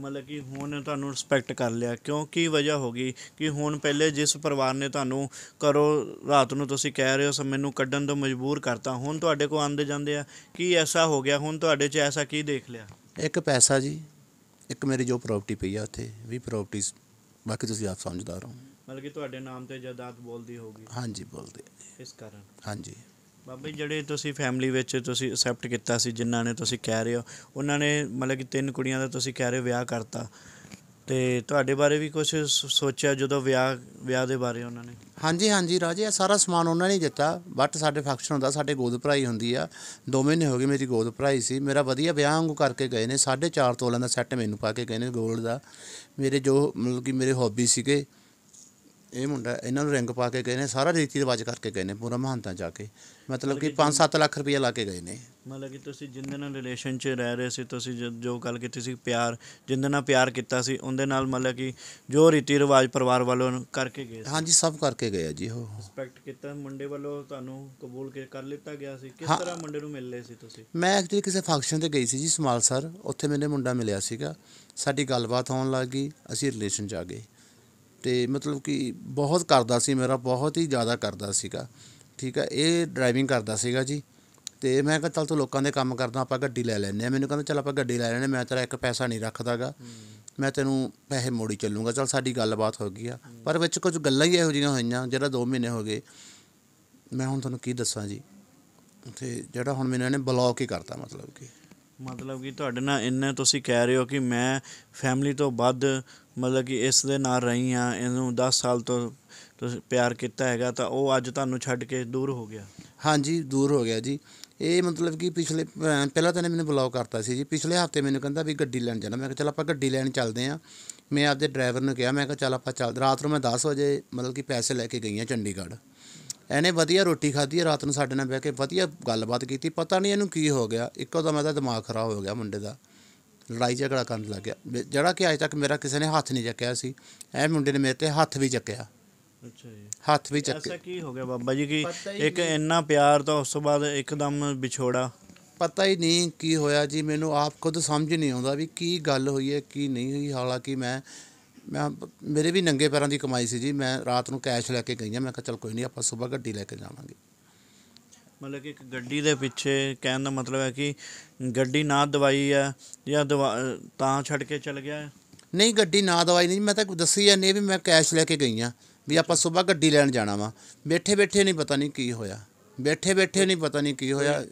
ਮਤਲਬ ਕਿ ਹੁਣ ਤੁਹਾਨੂੰ ਰਿਸਪੈਕਟ ਕਰ ਲਿਆ ਕਿਉਂਕਿ ਵਜ੍ਹਾ ਹੋ ਗਈ ਕਿ ਹੁਣ ਪਹਿਲੇ ਜਿਸ ਪਰਿਵਾਰ ਨੇ ਤੁਹਾਨੂੰ ਕਰੋ ਰਾਤ ਨੂੰ ਤੁਸੀਂ ਕਹਿ ਰਹੇ ਹੋ ਮੈਨੂੰ ਕੱਢਣ ਤੋਂ ਮਜਬੂਰ ਕਰਤਾ ਹੁਣ ਤੁਹਾਡੇ ਕੋ ਆਂਦੇ ਜਾਂਦੇ ਆ ਕੀ ਐਸਾ ਹੋ ਗਿਆ ਹੁਣ ਤੁਹਾਡੇ 'ਚ ਐਸਾ ਕੀ ਦੇਖ ਲਿਆ ਇੱਕ ਪੈਸਾ ਜੀ ਇੱਕ ਮੇਰੀ ਜੋ ਪ੍ਰਾਪਰਟੀ ਪਈ ਆ ਉੱਥੇ ਵੀ ਪ੍ਰਾਪਰਟੀਜ਼ ਬਾਕੀ ਤੁਸੀਂ ਆਪ ਸਮਝਦਾਰ ਹੋ ਮਤਲਬ ਕਿ ਤੁਹਾਡੇ ਨਾਮ ਤੇ ਜਾਇਦਾਦ ਬੋਲਦੀ ਹੋਗੀ ਹਾਂਜੀ ਬੋਲਦੇ ਆ ਜੀ। ਇਸ ਕਾਰਨ ਹਾਂਜੀ ਬਾਬੇ ਜਿਹੜੇ ਤੁਸੀਂ ਫੈਮਿਲੀ ਵਿੱਚ ਤੁਸੀਂ ਅਸੈਪਟ ਕੀਤਾ ਸੀ ਜਿਨ੍ਹਾਂ ਨੇ ਤੁਸੀਂ ਕਹਿ ਰਹੇ ਹੋ ਉਹਨਾਂ ਨੇ ਮਤਲਬ ਕਿ ਤਿੰਨ ਕੁੜੀਆਂ ਦਾ ਤੁਸੀਂ ਕਹਿ ਰਹੇ ਹੋ ਵਿਆਹ ਕਰਤਾ ਤੇ ਤੁਹਾਡੇ ਬਾਰੇ ਵੀ ਕੁਝ ਸੋਚਿਆ ਜਦੋਂ ਵਿਆਹ ਵਿਆਹ ਦੇ ਬਾਰੇ ਉਹਨਾਂ ਨੇ ਹਾਂਜੀ ਹਾਂਜੀ ਰਾਜੇ ਇਹ ਸਾਰਾ ਸਮਾਨ ਉਹਨਾਂ ਨੇ ਦਿੱਤਾ ਬਟ ਸਾਡੇ ਫੰਕਸ਼ਨ ਹੁੰਦਾ ਸਾਡੇ ਗੋਦ ਭਰਾਈ ਹੁੰਦੀ ਆ 2 ਮਹੀਨੇ ਹੋ ਗਏ ਮੇਰੀ ਗੋਦ ਭਰਾਈ ਸੀ ਮੇਰਾ ਵਧੀਆ ਵਿਆਹ ਵਾਂਗੂ ਕਰਕੇ ਗਏ ਨੇ 4.5 ਤੋਲਿਆਂ ਦਾ ਸੈੱਟ ਮੈਨੂੰ ਪਾ ਕੇ ਗਏ ਨੇ 골ਡ ਦਾ ਮੇਰੇ ਜੋ ਮਤਲਬ ਕਿ ਮੇਰੇ ਹੌਬੀ ਸੀਗੇ ਇਹ ਮੁੰਡਾ ਇਹਨਾਂ ਨੂੰ ਰਿੰਗ ਪਾ ਕੇ ਗਏ ਨੇ ਸਾਰਾ ਰੀਤੀ ਰਿਵਾਜ ਕਰਕੇ ਗਏ ਨੇ ਪੂਰਾ ਮਹਾਨਤਾ ਜਾ ਕੇ ਮਤਲਬ ਕਿ 5-7 ਲੱਖ ਰੁਪਏ ਲਾ ਕੇ ਗਏ ਨੇ ਮਤਲਬ ਕਿ ਤੁਸੀਂ ਜਿੰਦੇ ਨਾਲ ਰਿਲੇਸ਼ਨ 'ਚ ਰਹਿ ਰਹੇ ਸੀ ਤੁਸੀਂ ਜੋ ਗੱਲ ਕੀਤੀ ਸੀ ਪਿਆਰ ਜਿੰਦੇ ਨਾਲ ਪਿਆਰ ਕੀਤਾ ਸੀ ਉਹਦੇ ਨਾਲ ਮਤਲਬ ਕਿ ਜੋ ਰੀਤੀ ਰਿਵਾਜ ਪਰਿਵਾਰ ਵੱਲੋਂ ਕਰਕੇ ਗਏ ਸੀ ਹਾਂਜੀ ਸਭ ਕਰਕੇ ਗਏ ਆ ਜੀ ਉਹ ਰਿਸਪੈਕਟ ਕੀਤਾ ਮੁੰਡੇ ਵੱਲੋਂ ਤੁਹਾਨੂੰ ਕਬੂਲ ਕੇ ਕਰ ਲਿੱਤਾ ਗਿਆ ਸੀ ਕਿਸ ਤਰ੍ਹਾਂ ਮੁੰਡੇ ਨੂੰ ਮਿਲ ਲਏ ਸੀ ਤੁਸੀਂ ਮੈਂ ਐਕਚੁਅਲੀ ਕਿਸੇ ਫੰਕਸ਼ਨ ਤੇ ਗਈ ਸੀ ਜੀ ਸਮਾਲ ਸਰ ਉੱਥੇ ਮੈਨੇ ਮੁੰਡਾ ਮਿਲਿਆ ਸੀਗਾ ਸਾਡੀ ਗੱਲਬਾਤ ਹੋਣ ਲੱਗ ਗਈ ਅਸੀਂ ਰਿਲੇਸ਼ਨ 'ਚ ਆ ਗਏ ਤੇ ਮਤਲਬ ਕਿ ਬਹੁਤ ਕਰਦਾ ਸੀ ਮੇਰਾ ਬਹੁਤ ਹੀ ਜ਼ਿਆਦਾ ਕਰਦਾ ਸੀਗਾ ਠੀਕ ਆ ਇਹ ਡਰਾਈਵਿੰਗ ਕਰਦਾ ਸੀਗਾ ਜੀ ਤੇ ਮੈਂ ਕਿਹਾ ਚੱਲ ਤੂੰ ਲੋਕਾਂ ਦੇ ਕੰਮ ਕਰਦਾ ਆਪਾਂ ਗੱਡੀ ਲੈ ਲੈਨੇ ਆ ਮੈਨੂੰ ਕਹਿੰਦਾ ਚੱਲ ਆਪਾਂ ਗੱਡੀ ਲੈ ਲੈਨੇ ਮੈਂ ਤੇਰਾ ਇੱਕ ਪੈਸਾ ਨਹੀਂ ਰੱਖਦਾਗਾ ਮੈਂ ਤੈਨੂੰ ਪੈਸੇ ਮੋੜੀ ਚੱਲੂਗਾ ਚੱਲ ਸਾਡੀ ਗੱਲਬਾਤ ਹੋ ਗਈ ਆ ਪਰ ਵਿੱਚ ਕੁਝ ਗੱਲਾਂ ਹੀ ਇਹੋ ਜਿਹੀਆਂ ਹੋਈਆਂ ਜਿਹੜਾ 2 ਮਹੀਨੇ ਹੋ ਗਏ ਮੈਂ ਹੁਣ ਤੁਹਾਨੂੰ ਕੀ ਦੱਸਾਂ ਜੀ ਤੇ ਜਿਹੜਾ ਹੁਣ ਮੈਨੂੰ ਇਹਨੇ ਬਲੌਕ ਹੀ ਕਰਤਾ ਮਤਲਬ ਕਿ ਮਤਲਬ ਕਿ ਤੁਹਾਡੇ ਨਾਲ ਇੰਨੇ ਤੁਸੀਂ ਕਹਿ ਰਹੇ ਹੋ ਕਿ ਮੈਂ ਫੈਮਿਲੀ ਤੋਂ ਵੱਧ ਮਤਲਬ ਕਿ ਇਸ ਦੇ ਨਾਲ ਰਹੀ ਹਾਂ ਇਹਨੂੰ 10 ਸਾਲ ਤੋਂ ਤੁਸੀਂ ਪਿਆਰ ਕੀਤਾ ਹੈਗਾ ਤਾਂ ਉਹ ਅੱਜ ਤੁਹਾਨੂੰ ਛੱਡ ਕੇ ਦੂਰ ਹੋ ਗਿਆ ਹਾਂਜੀ ਦੂਰ ਹੋ ਗਿਆ ਜੀ ਇਹ ਮਤਲਬ ਕਿ ਪਿਛਲੇ ਪਹਿਲਾਂ ਤਾਂ ਇਹ ਮੈਨੂੰ ਬਲੌਕ ਕਰਤਾ ਸੀ ਜੀ ਪਿਛਲੇ ਹਫਤੇ ਮੈਨੂੰ ਕਹਿੰਦਾ ਵੀ ਗੱਡੀ ਲੈਣ ਜਾਣਾ ਮੈਂ ਕਿਹਾ ਚਲ ਆਪਾਂ ਗੱਡੀ ਲੈਣ ਚੱਲਦੇ ਆ ਮੈਂ ਆਪਦੇ ਡਰਾਈਵਰ ਨੂੰ ਕਿਹਾ ਮੈਂ ਕਿਹਾ ਚਲ ਆਪਾਂ ਚੱਲ ਰਾਤ ਨੂੰ ਮੈਂ 10 ਵਜੇ ਮਤਲਬ ਕਿ ਪੈਸੇ ਲੈ ਕੇ ਗਈ ਆ ਚੰਡੀਗੜ੍ਹ ਐਨੇ ਵਧੀਆ ਰੋਟੀ ਖਾਧੀ ਰਾਤ ਨੂੰ ਸਾਡੇ ਨਾਲ ਬਹਿ ਕੇ ਵਧੀਆ ਗੱਲਬਾਤ ਕੀਤੀ ਪਤਾ ਨਹੀਂ ਇਹਨੂੰ ਕੀ ਹੋ ਗਿਆ ਇੱਕੋ ਦਮ ਇਹਦਾ ਦਿਮਾਗ ਖਰਾਬ ਹੋ ਗਿਆ ਮੁੰਡੇ ਦਾ ਲੜਾਈ ਝਗੜਾ ਕਰਨ ਲੱਗ ਗਿਆ ਜਿਹੜਾ ਕਿ ਅਜੇ ਤੱਕ ਮੇਰਾ ਕਿਸੇ ਨੇ ਹੱਥ ਨਹੀਂ ਚੱਕਿਆ ਸੀ ਇਹ ਮੁੰਡੇ ਨੇ ਮੇਰੇ ਤੇ ਹੱਥ ਵੀ ਚੱਕਿਆ ਅੱਛਾ ਜੀ ਹੱਥ ਵੀ ਚੱਕਿਆ ਐਸਾ ਕੀ ਹੋ ਗਿਆ ਬਾਬਾ ਜੀ ਕੀ ਇੱਕ ਇੰਨਾ ਪਿਆਰ ਤਾਂ ਉਸ ਤੋਂ ਬਾਅਦ ਇੱਕਦਮ ਵਿਛੋੜਾ ਪਤਾ ਹੀ ਨਹੀਂ ਕੀ ਹੋਇਆ ਜੀ ਮੈਨੂੰ ਆਪ ਖੁਦ ਸਮਝ ਨਹੀਂ ਆਉਂਦਾ ਵੀ ਕੀ ਗੱਲ ਹੋਈ ਹੈ ਕੀ ਨਹੀਂ ਹੋਈ ਹਾਲਾਂਕਿ ਮੈਂ ਮੈਂ ਮੇਰੇ ਵੀ ਨੰਗੇ ਪੈਰਾਂ ਦੀ ਕਮਾਈ ਸੀ ਜੀ ਮੈਂ ਰਾਤ ਨੂੰ ਕੈਸ਼ ਲੈ ਕੇ ਗਈਆਂ ਮੈਂ ਕਿਹਾ ਚਲ ਕੋਈ ਨਹੀਂ ਆਪਾਂ ਸਵੇਰ ਗੱਡੀ ਲੈ ਕੇ ਜਾਵਾਂਗੇ ਮਤਲਬ ਕਿ ਇੱਕ ਗੱਡੀ ਦੇ ਪਿੱਛੇ ਕਹਿਣ ਦਾ ਮਤਲਬ ਹੈ ਕਿ ਗੱਡੀ ਨਾ ਦਵਾਈ ਹੈ ਜਾਂ ਤਾਂ ਛੱਡ ਕੇ ਚਲ ਗਿਆ ਹੈ ਨਹੀਂ ਗੱਡੀ ਨਾ ਦਵਾਈ ਨਹੀਂ ਮੈਂ ਤਾਂ ਦੱਸੀ ਨਹੀਂ ਵੀ ਮੈਂ ਕੈਸ਼ ਲੈ ਕੇ ਗਈਆਂ ਵੀ ਆਪਾਂ ਸਵੇਰ ਗੱਡੀ ਲੈਣ ਜਾਣਾ ਵਾ ਬੈਠੇ ਬੈਠੇ ਨਹੀਂ ਪਤਾ ਨਹੀਂ ਕੀ ਹੋਇਆ ਬੈਠੇ ਬੈਠੇ ਨਹੀਂ ਪਤਾ ਨਹੀਂ ਕੀ ਹੋਇਆ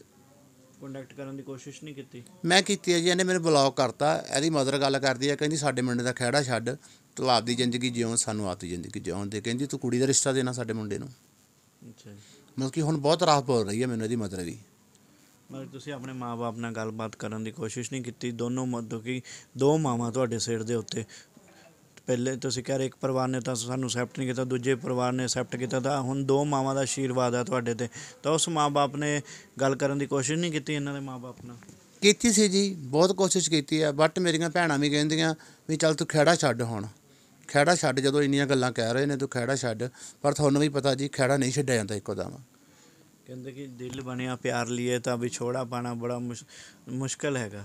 ਕੰਟੈਕਟ ਕਰਨ ਦੀ ਕੋਸ਼ਿਸ਼ ਨਹੀਂ ਕੀਤੀ ਮੈਂ ਕੀਤੀ ਜੀ ਇਹਨੇ ਮੈਨੂੰ ਬਲੌਕ ਕਰਤਾ ਇਹਦੀ ਮਦਰ ਗੱਲ ਕਰਦੀ ਹੈ ਕਹਿੰਦੀ ਸਾਡੇ ਮੁੰਡੇ ਦਾ ਖਿਹੜਾ ਛੱਡ ਤਲਾਬ ਦੀ ਜ਼ਿੰਦਗੀ ਜਿਉਂ ਸਾਨੂੰ ਆਪਦੀ ਜ਼ਿੰਦਗੀ ਜਿਉਂ ਦੇ ਕਹਿੰਦੀ ਤੂੰ ਕੁੜੀ ਦਾ ਰਿਸ਼ਤਾ ਦੇਣਾ ਸਾਡੇ ਮੁੰਡੇ ਨੂੰ ਅੱਛਾ ਮਤਲਬ ਕਿ ਹੁਣ ਬਹੁਤ ਰਾਹ ਪੜ ਰਹੀ ਹੈ ਮੈਨੂੰ ਇਹਦੀ ਮਤਲਬ ਹੀ ਮਤਲਬ ਤੁਸੀਂ ਆਪਣੇ ਮਾਪੇ ਨਾਲ ਗੱਲਬਾਤ ਕਰਨ ਦੀ ਕੋਸ਼ਿਸ਼ ਨਹੀਂ ਕੀਤੀ ਦੋਨੋਂ ਮਤਲਬ ਕਿ ਦੋ ਮਾਵਾਂ ਤੁਹਾਡੇ ਸਿਰ ਦੇ ਉੱਤੇ ਪਹਿਲੇ ਤੁਸੀਂ ਕਹਿ ਰਹੇ ਇੱਕ ਪਰਿਵਾਰ ਨੇ ਤਾਂ ਸਾਨੂੰ ਅਸੈਪਟ ਨਹੀਂ ਕੀਤਾ ਦੂਜੇ ਪਰਿਵਾਰ ਨੇ ਅਸੈਪਟ ਕੀਤਾ ਤਾਂ ਹੁਣ ਦੋ ਮਾਵਾਂ ਦਾ ਆਸ਼ੀਰਵਾਦ ਆ ਤੁਹਾਡੇ ਤੇ ਤਾਂ ਉਸ ਮਾਪੇ ਨੇ ਗੱਲ ਕਰਨ ਦੀ ਕੋਸ਼ਿਸ਼ ਨਹੀਂ ਕੀਤੀ ਇਹਨਾਂ ਦੇ ਮਾਪੇ ਨਾਲ ਕੀਤੀ ਸੀ ਜੀ ਬਹੁਤ ਕੋਸ਼ਿਸ਼ ਕੀਤੀ ਆ ਬਟ ਮੇਰੀਆਂ ਭੈਣਾਂ ਵੀ ਕਹਿੰਦੀਆਂ ਵੀ ਚੱਲ ਤੂੰ ਖੇੜਾ ਛੱਡ ਹੁਣ ਖੈੜਾ ਛੱਡ ਜਦੋਂ ਇੰਨੀਆਂ ਗੱਲਾਂ ਕਹਿ ਰਹੇ ਨੇ ਤੂੰ ਖੈੜਾ ਛੱਡ ਪਰ ਤੁਹਾਨੂੰ ਵੀ ਪਤਾ ਜੀ ਖੈੜਾ ਨਹੀਂ ਛੱਡਿਆ ਜਾਂਦਾ ਇੱਕੋ ਦਮ ਕਹਿੰਦੇ ਕਿ ਦਿਲ ਬਣਿਆ ਪਿਆਰ ਲਈਏ ਤਾਂ ਵਿਛੋੜਾ ਪਾਣਾ ਬੜਾ ਮੁਸ਼ਕਲ ਹੈਗਾ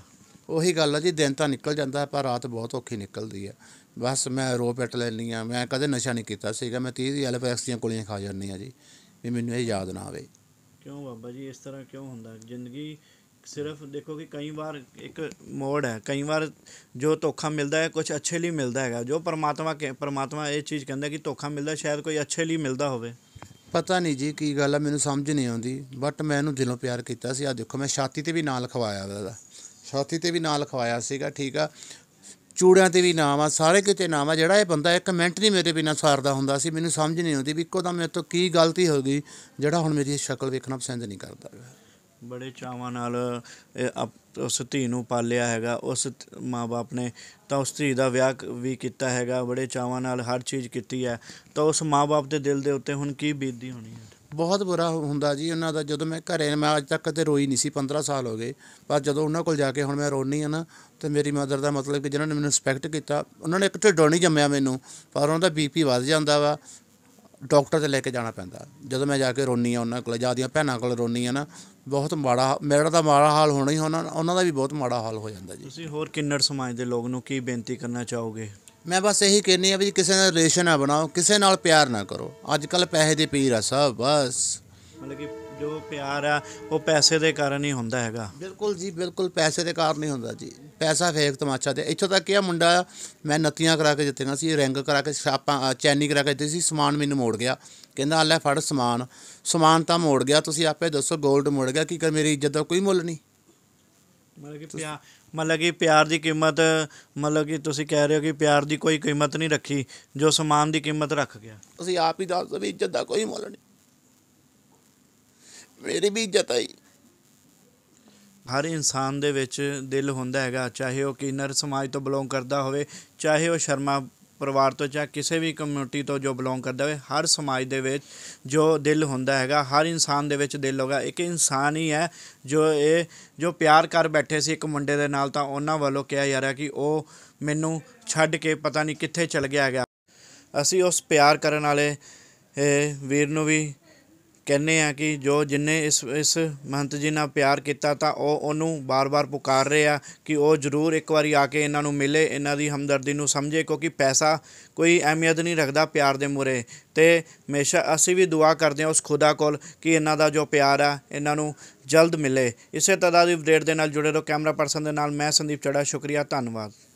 ਉਹੀ ਗੱਲ ਆ ਜੀ ਦਿਨ ਤਾਂ ਨਿਕਲ ਜਾਂਦਾ ਪਰ ਰਾਤ ਬਹੁਤ ਔਖੀ ਨਿਕਲਦੀ ਹੈ ਬਸ ਮੈਂ ਰੋ ਪਿੱਟ ਲੈਣੀ ਆ ਮੈਂ ਕਦੇ ਨਸ਼ਾ ਨਹੀਂ ਕੀਤਾ ਸੀਗਾ ਮੈਂ 30 ਐਲਪੈਕਸ ਦੀਆਂ ਗੋਲੀਆਂ ਖਾ ਜਾਂਦੀ ਆ ਜੀ ਵੀ ਮੈਨੂੰ ਇਹ ਯਾਦ ਨਾ ਆਵੇ ਕਿਉਂ ਬਾਬਾ ਜੀ ਇਸ ਤਰ੍ਹਾਂ ਕਿਉਂ ਹੁੰਦਾ ਜ਼ਿੰਦਗੀ ਸਿਰਫ ਦੇਖੋ ਕਿ ਕਈ ਵਾਰ ਇੱਕ ਮੋੜ ਹੈ ਕਈ ਵਾਰ ਜੋ ਧੋਖਾ ਮਿਲਦਾ ਹੈ ਕੁਝ ਅੱਛੇ ਲਈ ਮਿਲਦਾ ਹੈਗਾ ਜੋ ਪਰਮਾਤਮਾ ਪਰਮਾਤਮਾ ਇਹ ਚੀਜ਼ ਕਹਿੰਦਾ ਕਿ ਧੋਖਾ ਮਿਲਦਾ ਸ਼ਾਇਦ ਕੋਈ ਅੱਛੇ ਲਈ ਮਿਲਦਾ ਹੋਵੇ ਪਤਾ ਨਹੀਂ ਜੀ ਕੀ ਗੱਲ ਹੈ ਮੈਨੂੰ ਸਮਝ ਨਹੀਂ ਆਉਂਦੀ ਬਟ ਮੈਂ ਇਹਨੂੰ ਦਿਲੋਂ ਪਿਆਰ ਕੀਤਾ ਸੀ ਆ ਦੇਖੋ ਮੈਂ ਛਾਤੀ ਤੇ ਵੀ ਨਾਂ ਲਿਖਵਾਇਆ ਉਹਦਾ ਛਾਤੀ ਤੇ ਵੀ ਨਾਂ ਲਿਖਵਾਇਆ ਸੀਗਾ ਠੀਕ ਆ ਚੂੜਿਆਂ ਤੇ ਵੀ ਨਾਮ ਆ ਸਾਰੇ ਕਿਤੇ ਨਾਮ ਆ ਜਿਹੜਾ ਇਹ ਬੰਦਾ ਇੱਕ ਮਿੰਟ ਨਹੀਂ ਮੇਰੇ ਬਿਨਾ ਸਾਰਦਾ ਹੁੰਦਾ ਸੀ ਮੈਨੂੰ ਸਮਝ ਨਹੀਂ ਆਉਂਦੀ ਵੀ ਇੱਕੋ ਦਮ ਮੇਰੇ ਤੋਂ ਕੀ ਗਲਤੀ ਹੋ ਗਈ ਜਿਹੜਾ ਹੁਣ ਮੇਰੀ ਸ਼ਕਲ ਵੇਖਣਾ ਪਸੰਦ ਨਹੀਂ ਕਰਦਾ ਬੜੇ ਚਾਵਾਂ ਨਾਲ ਉਸ ਧੀ ਨੂੰ ਪਾਲਿਆ ਹੈਗਾ ਉਸ ਮਾਪੇ ਨੇ ਤਾਂ ਉਸ ਧੀ ਦਾ ਵਿਆਹ ਵੀ ਕੀਤਾ ਹੈਗਾ ਬੜੇ ਚਾਵਾਂ ਨਾਲ ਹਰ ਚੀਜ਼ ਕੀਤੀ ਹੈ ਤਾਂ ਉਸ ਮਾਪੇ ਦੇ ਦਿਲ ਦੇ ਉੱਤੇ ਹੁਣ ਕੀ ਬੀਤਦੀ ਹੋਣੀ ਹੈ ਬਹੁਤ ਬੁਰਾ ਹੁੰਦਾ ਜੀ ਉਹਨਾਂ ਦਾ ਜਦੋਂ ਮੈਂ ਘਰੇ ਮੈਂ ਅੱਜ ਤੱਕ ਤੇ ਰੋਈ ਨਹੀਂ ਸੀ 15 ਸਾਲ ਹੋ ਗਏ ਪਰ ਜਦੋਂ ਉਹਨਾਂ ਕੋਲ ਜਾ ਕੇ ਹੁਣ ਮੈਂ ਰੋਣੀ ਆ ਨਾ ਤੇ ਮੇਰੀ ਮਦਰ ਦਾ ਮਤਲਬ ਕਿ ਜਿਨ੍ਹਾਂ ਨੇ ਮੈਨੂੰ ਰਿਸਪੈਕਟ ਕੀਤਾ ਉਹਨਾਂ ਨੇ ਇੱਕ ਢਿੱਡੋਂ ਜੰਮਿਆ ਮੈਨੂੰ ਪਰ ਉਹਨਾਂ ਦਾ ਬੀਪੀ ਵੱਧ ਜਾਂਦਾ ਵਾ ਡਾਕਟਰ ਤੇ ਲੈ ਕੇ ਜਾਣਾ ਪੈਂਦਾ ਜਦੋਂ ਮੈਂ ਜਾ ਕੇ ਰੋਣੀ ਆ ਉਹਨਾਂ ਕੋਲ ਜਾਂ ਦੀਆਂ ਭੈਣਾਂ ਕੋਲ ਰੋਣੀ ਆ ਨਾ ਬਹੁਤ ਮਾੜਾ ਮੇਰਾ ਤਾਂ ਮਾੜਾ ਹਾਲ ਹੋਣਾ ਹੀ ਹੋਣਾ ਉਹਨਾਂ ਦਾ ਵੀ ਬਹੁਤ ਮਾੜਾ ਹਾਲ ਹੋ ਜਾਂਦਾ ਜੀ ਤੁਸੀਂ ਹੋਰ ਕਿੰਨੜ ਸਮਾਜ ਦੇ ਲੋਕ ਨੂੰ ਕੀ ਬੇਨਤੀ ਕਰਨਾ ਚਾਹੋਗੇ ਮੈਂ ਬਸ ਇਹੀ ਕਹਿੰਨੀ ਆ ਵੀ ਕਿਸੇ ਨਾਲ ਰਿਲੇਸ਼ਨ ਨਾ ਬਣਾਓ ਕਿਸੇ ਨਾਲ ਪਿਆਰ ਨਾ ਕਰੋ ਅੱਜ ਕੱਲ ਪੈਸੇ ਦੇ ਪੀਰ ਆ ਸਭ ਬਸ ਮਤਲਬ ਕਿ ਜੋ ਪਿਆਰ ਆ ਉਹ ਪੈਸੇ ਦੇ ਕਾਰਨ ਹੀ ਹੁੰਦਾ ਹੈਗਾ ਬਿਲਕੁਲ ਜੀ ਬਿਲਕੁਲ ਪੈਸੇ ਦੇ ਕਾਰਨ ਹੀ ਹੁੰਦਾ ਜੀ ਪੈਸਾ ਫੇਕ ਤਮਾਸ਼ਾ ਤੇ ਇੱਥੋਂ ਤੱਕ ਕਿ ਆ ਮੁੰਡਾ ਮੈਂ ਨੱਤੀਆਂ ਕਰਾ ਕੇ ਦਿੱਤੀਆਂ ਸੀ ਰਿੰਗ ਕਰਾ ਕੇ ਆਪਾਂ ਚੈਨੀ ਕਰਾ ਕੇ ਦਿੱਤੀ ਸੀ ਸਮਾਨ ਮੈਨੂੰ ਮੋੜ ਗਿਆ ਕਹਿੰਦਾ ਲੈ ਫੜ ਸਮਾਨ ਸਮਾਨ ਤਾਂ ਮੋੜ ਗਿਆ ਤੁਸੀਂ ਆਪੇ ਦੱਸੋ 골ਡ ਮੋੜ ਗਿਆ ਕੀ ਕਰ ਮੇਰੀ ਇੱਜ਼ਤ ਦਾ ਕੋਈ ਮੁੱਲ ਨਹੀਂ ਮਤਲਬ ਕਿ ਪਿਆਰ ਮਤਲਬ ਕਿ ਪਿਆਰ ਦੀ ਕੀਮਤ ਮਤਲਬ ਕਿ ਤੁਸੀਂ ਕਹਿ ਰਹੇ ਹੋ ਕਿ ਪਿਆਰ ਦੀ ਕੋਈ ਕੀਮਤ ਨਹੀਂ ਰੱਖੀ ਜੋ ਸਮਾਨ ਦੀ ਕੀਮਤ ਰੱਖ ਗਿਆ ਤੁਸੀਂ ਆਪ ਹੀ ਦੱਸ ਵੀ ਇੱਜ਼ਤ ਦਾ ਕੋਈ ਮੁੱਲ ਨਹੀਂ ਮੇਰੀ ਵੀ ਆਈ ਹਰ ਇਨਸਾਨ ਦੇ ਵਿੱਚ ਦਿਲ ਹੁੰਦਾ ਹੈਗਾ ਚਾਹੇ ਉਹ ਕਿਨਰ ਸਮਾਜ ਤੋਂ ਬਿਲੋਂਗ ਕਰਦਾ ਹੋਵੇ ਚਾਹੇ ਉਹ ਸ਼ਰਮਾ ਪਰਿਵਾਰ ਤੋਂ ਜਾਂ ਕਿਸੇ ਵੀ ਕਮਿਊਨਿਟੀ ਤੋਂ ਜੋ ਬਿਲੋਂਗ ਕਰਦਾ ਹੋਵੇ ਹਰ ਸਮਾਜ ਦੇ ਵਿੱਚ ਜੋ ਦਿਲ ਹੁੰਦਾ ਹੈਗਾ ਹਰ ਇਨਸਾਨ ਦੇ ਵਿੱਚ ਦਿਲ ਹੋਗਾ ਇੱਕ ਇਨਸਾਨ ਹੀ ਹੈ ਜੋ ਇਹ ਜੋ ਪਿਆਰ ਕਰ ਬੈਠੇ ਸੀ ਇੱਕ ਮੁੰਡੇ ਦੇ ਨਾਲ ਤਾਂ ਉਹਨਾਂ ਵੱਲੋਂ ਕਿਹਾ ਜਾ ਰਿਹਾ ਕਿ ਉਹ ਮੈਨੂੰ ਛੱਡ ਕੇ ਪਤਾ ਨਹੀਂ ਕਿੱਥੇ ਚਲ ਗਿਆ ਹੈਗਾ ਅਸੀਂ ਉਸ ਪਿਆਰ ਕਰਨ ਵਾਲੇ ਵੀਰ ਨੂੰ ਵੀ ਕਹਿੰਦੇ ਆ ਕਿ ਜੋ ਜਿੰਨੇ ਇਸ ਇਸ ਮਹੰਤ ਜੀ ਨਾਲ ਪਿਆਰ ਕੀਤਾ ਤਾਂ ਉਹ ਉਹਨੂੰ ਬਾਰ-ਬਾਰ ਪੁਕਾਰ ਰਹੇ ਆ ਕਿ ਉਹ ਜ਼ਰੂਰ ਇੱਕ ਵਾਰੀ ਆ ਕੇ ਇਹਨਾਂ ਨੂੰ ਮਿਲੇ ਇਹਨਾਂ ਦੀ ਹਮਦਰਦੀ ਨੂੰ ਸਮਝੇ ਕਿਉਂਕਿ ਪੈਸਾ ਕੋਈ ਅਹਿਮੀਅਤ ਨਹੀਂ ਰੱਖਦਾ ਪਿਆਰ ਦੇ ਮੂਰੇ ਤੇ ਹਮੇਸ਼ਾ ਅਸੀਂ ਵੀ ਦੁਆ ਕਰਦੇ ਹਾਂ ਉਸ ਖੁਦਾ ਕੋਲ ਕਿ ਇਹਨਾਂ ਦਾ ਜੋ ਪਿਆਰ ਆ ਇਹਨਾਂ ਨੂੰ ਜਲਦ ਮਿਲੇ ਇਸੇ ਤਰ੍ਹਾਂ ਦੀ ਅਪਡੇਟ ਦੇ ਨਾਲ ਜੁੜੇ ਰਹੋ ਕੈਮਰਾ ਪਰਸਨ ਦੇ ਨਾਲ ਮੈਂ ਸੰਦੀਪ ਚੜਾ ਸ਼ੁਕਰੀਆ ਧੰਨਵਾਦ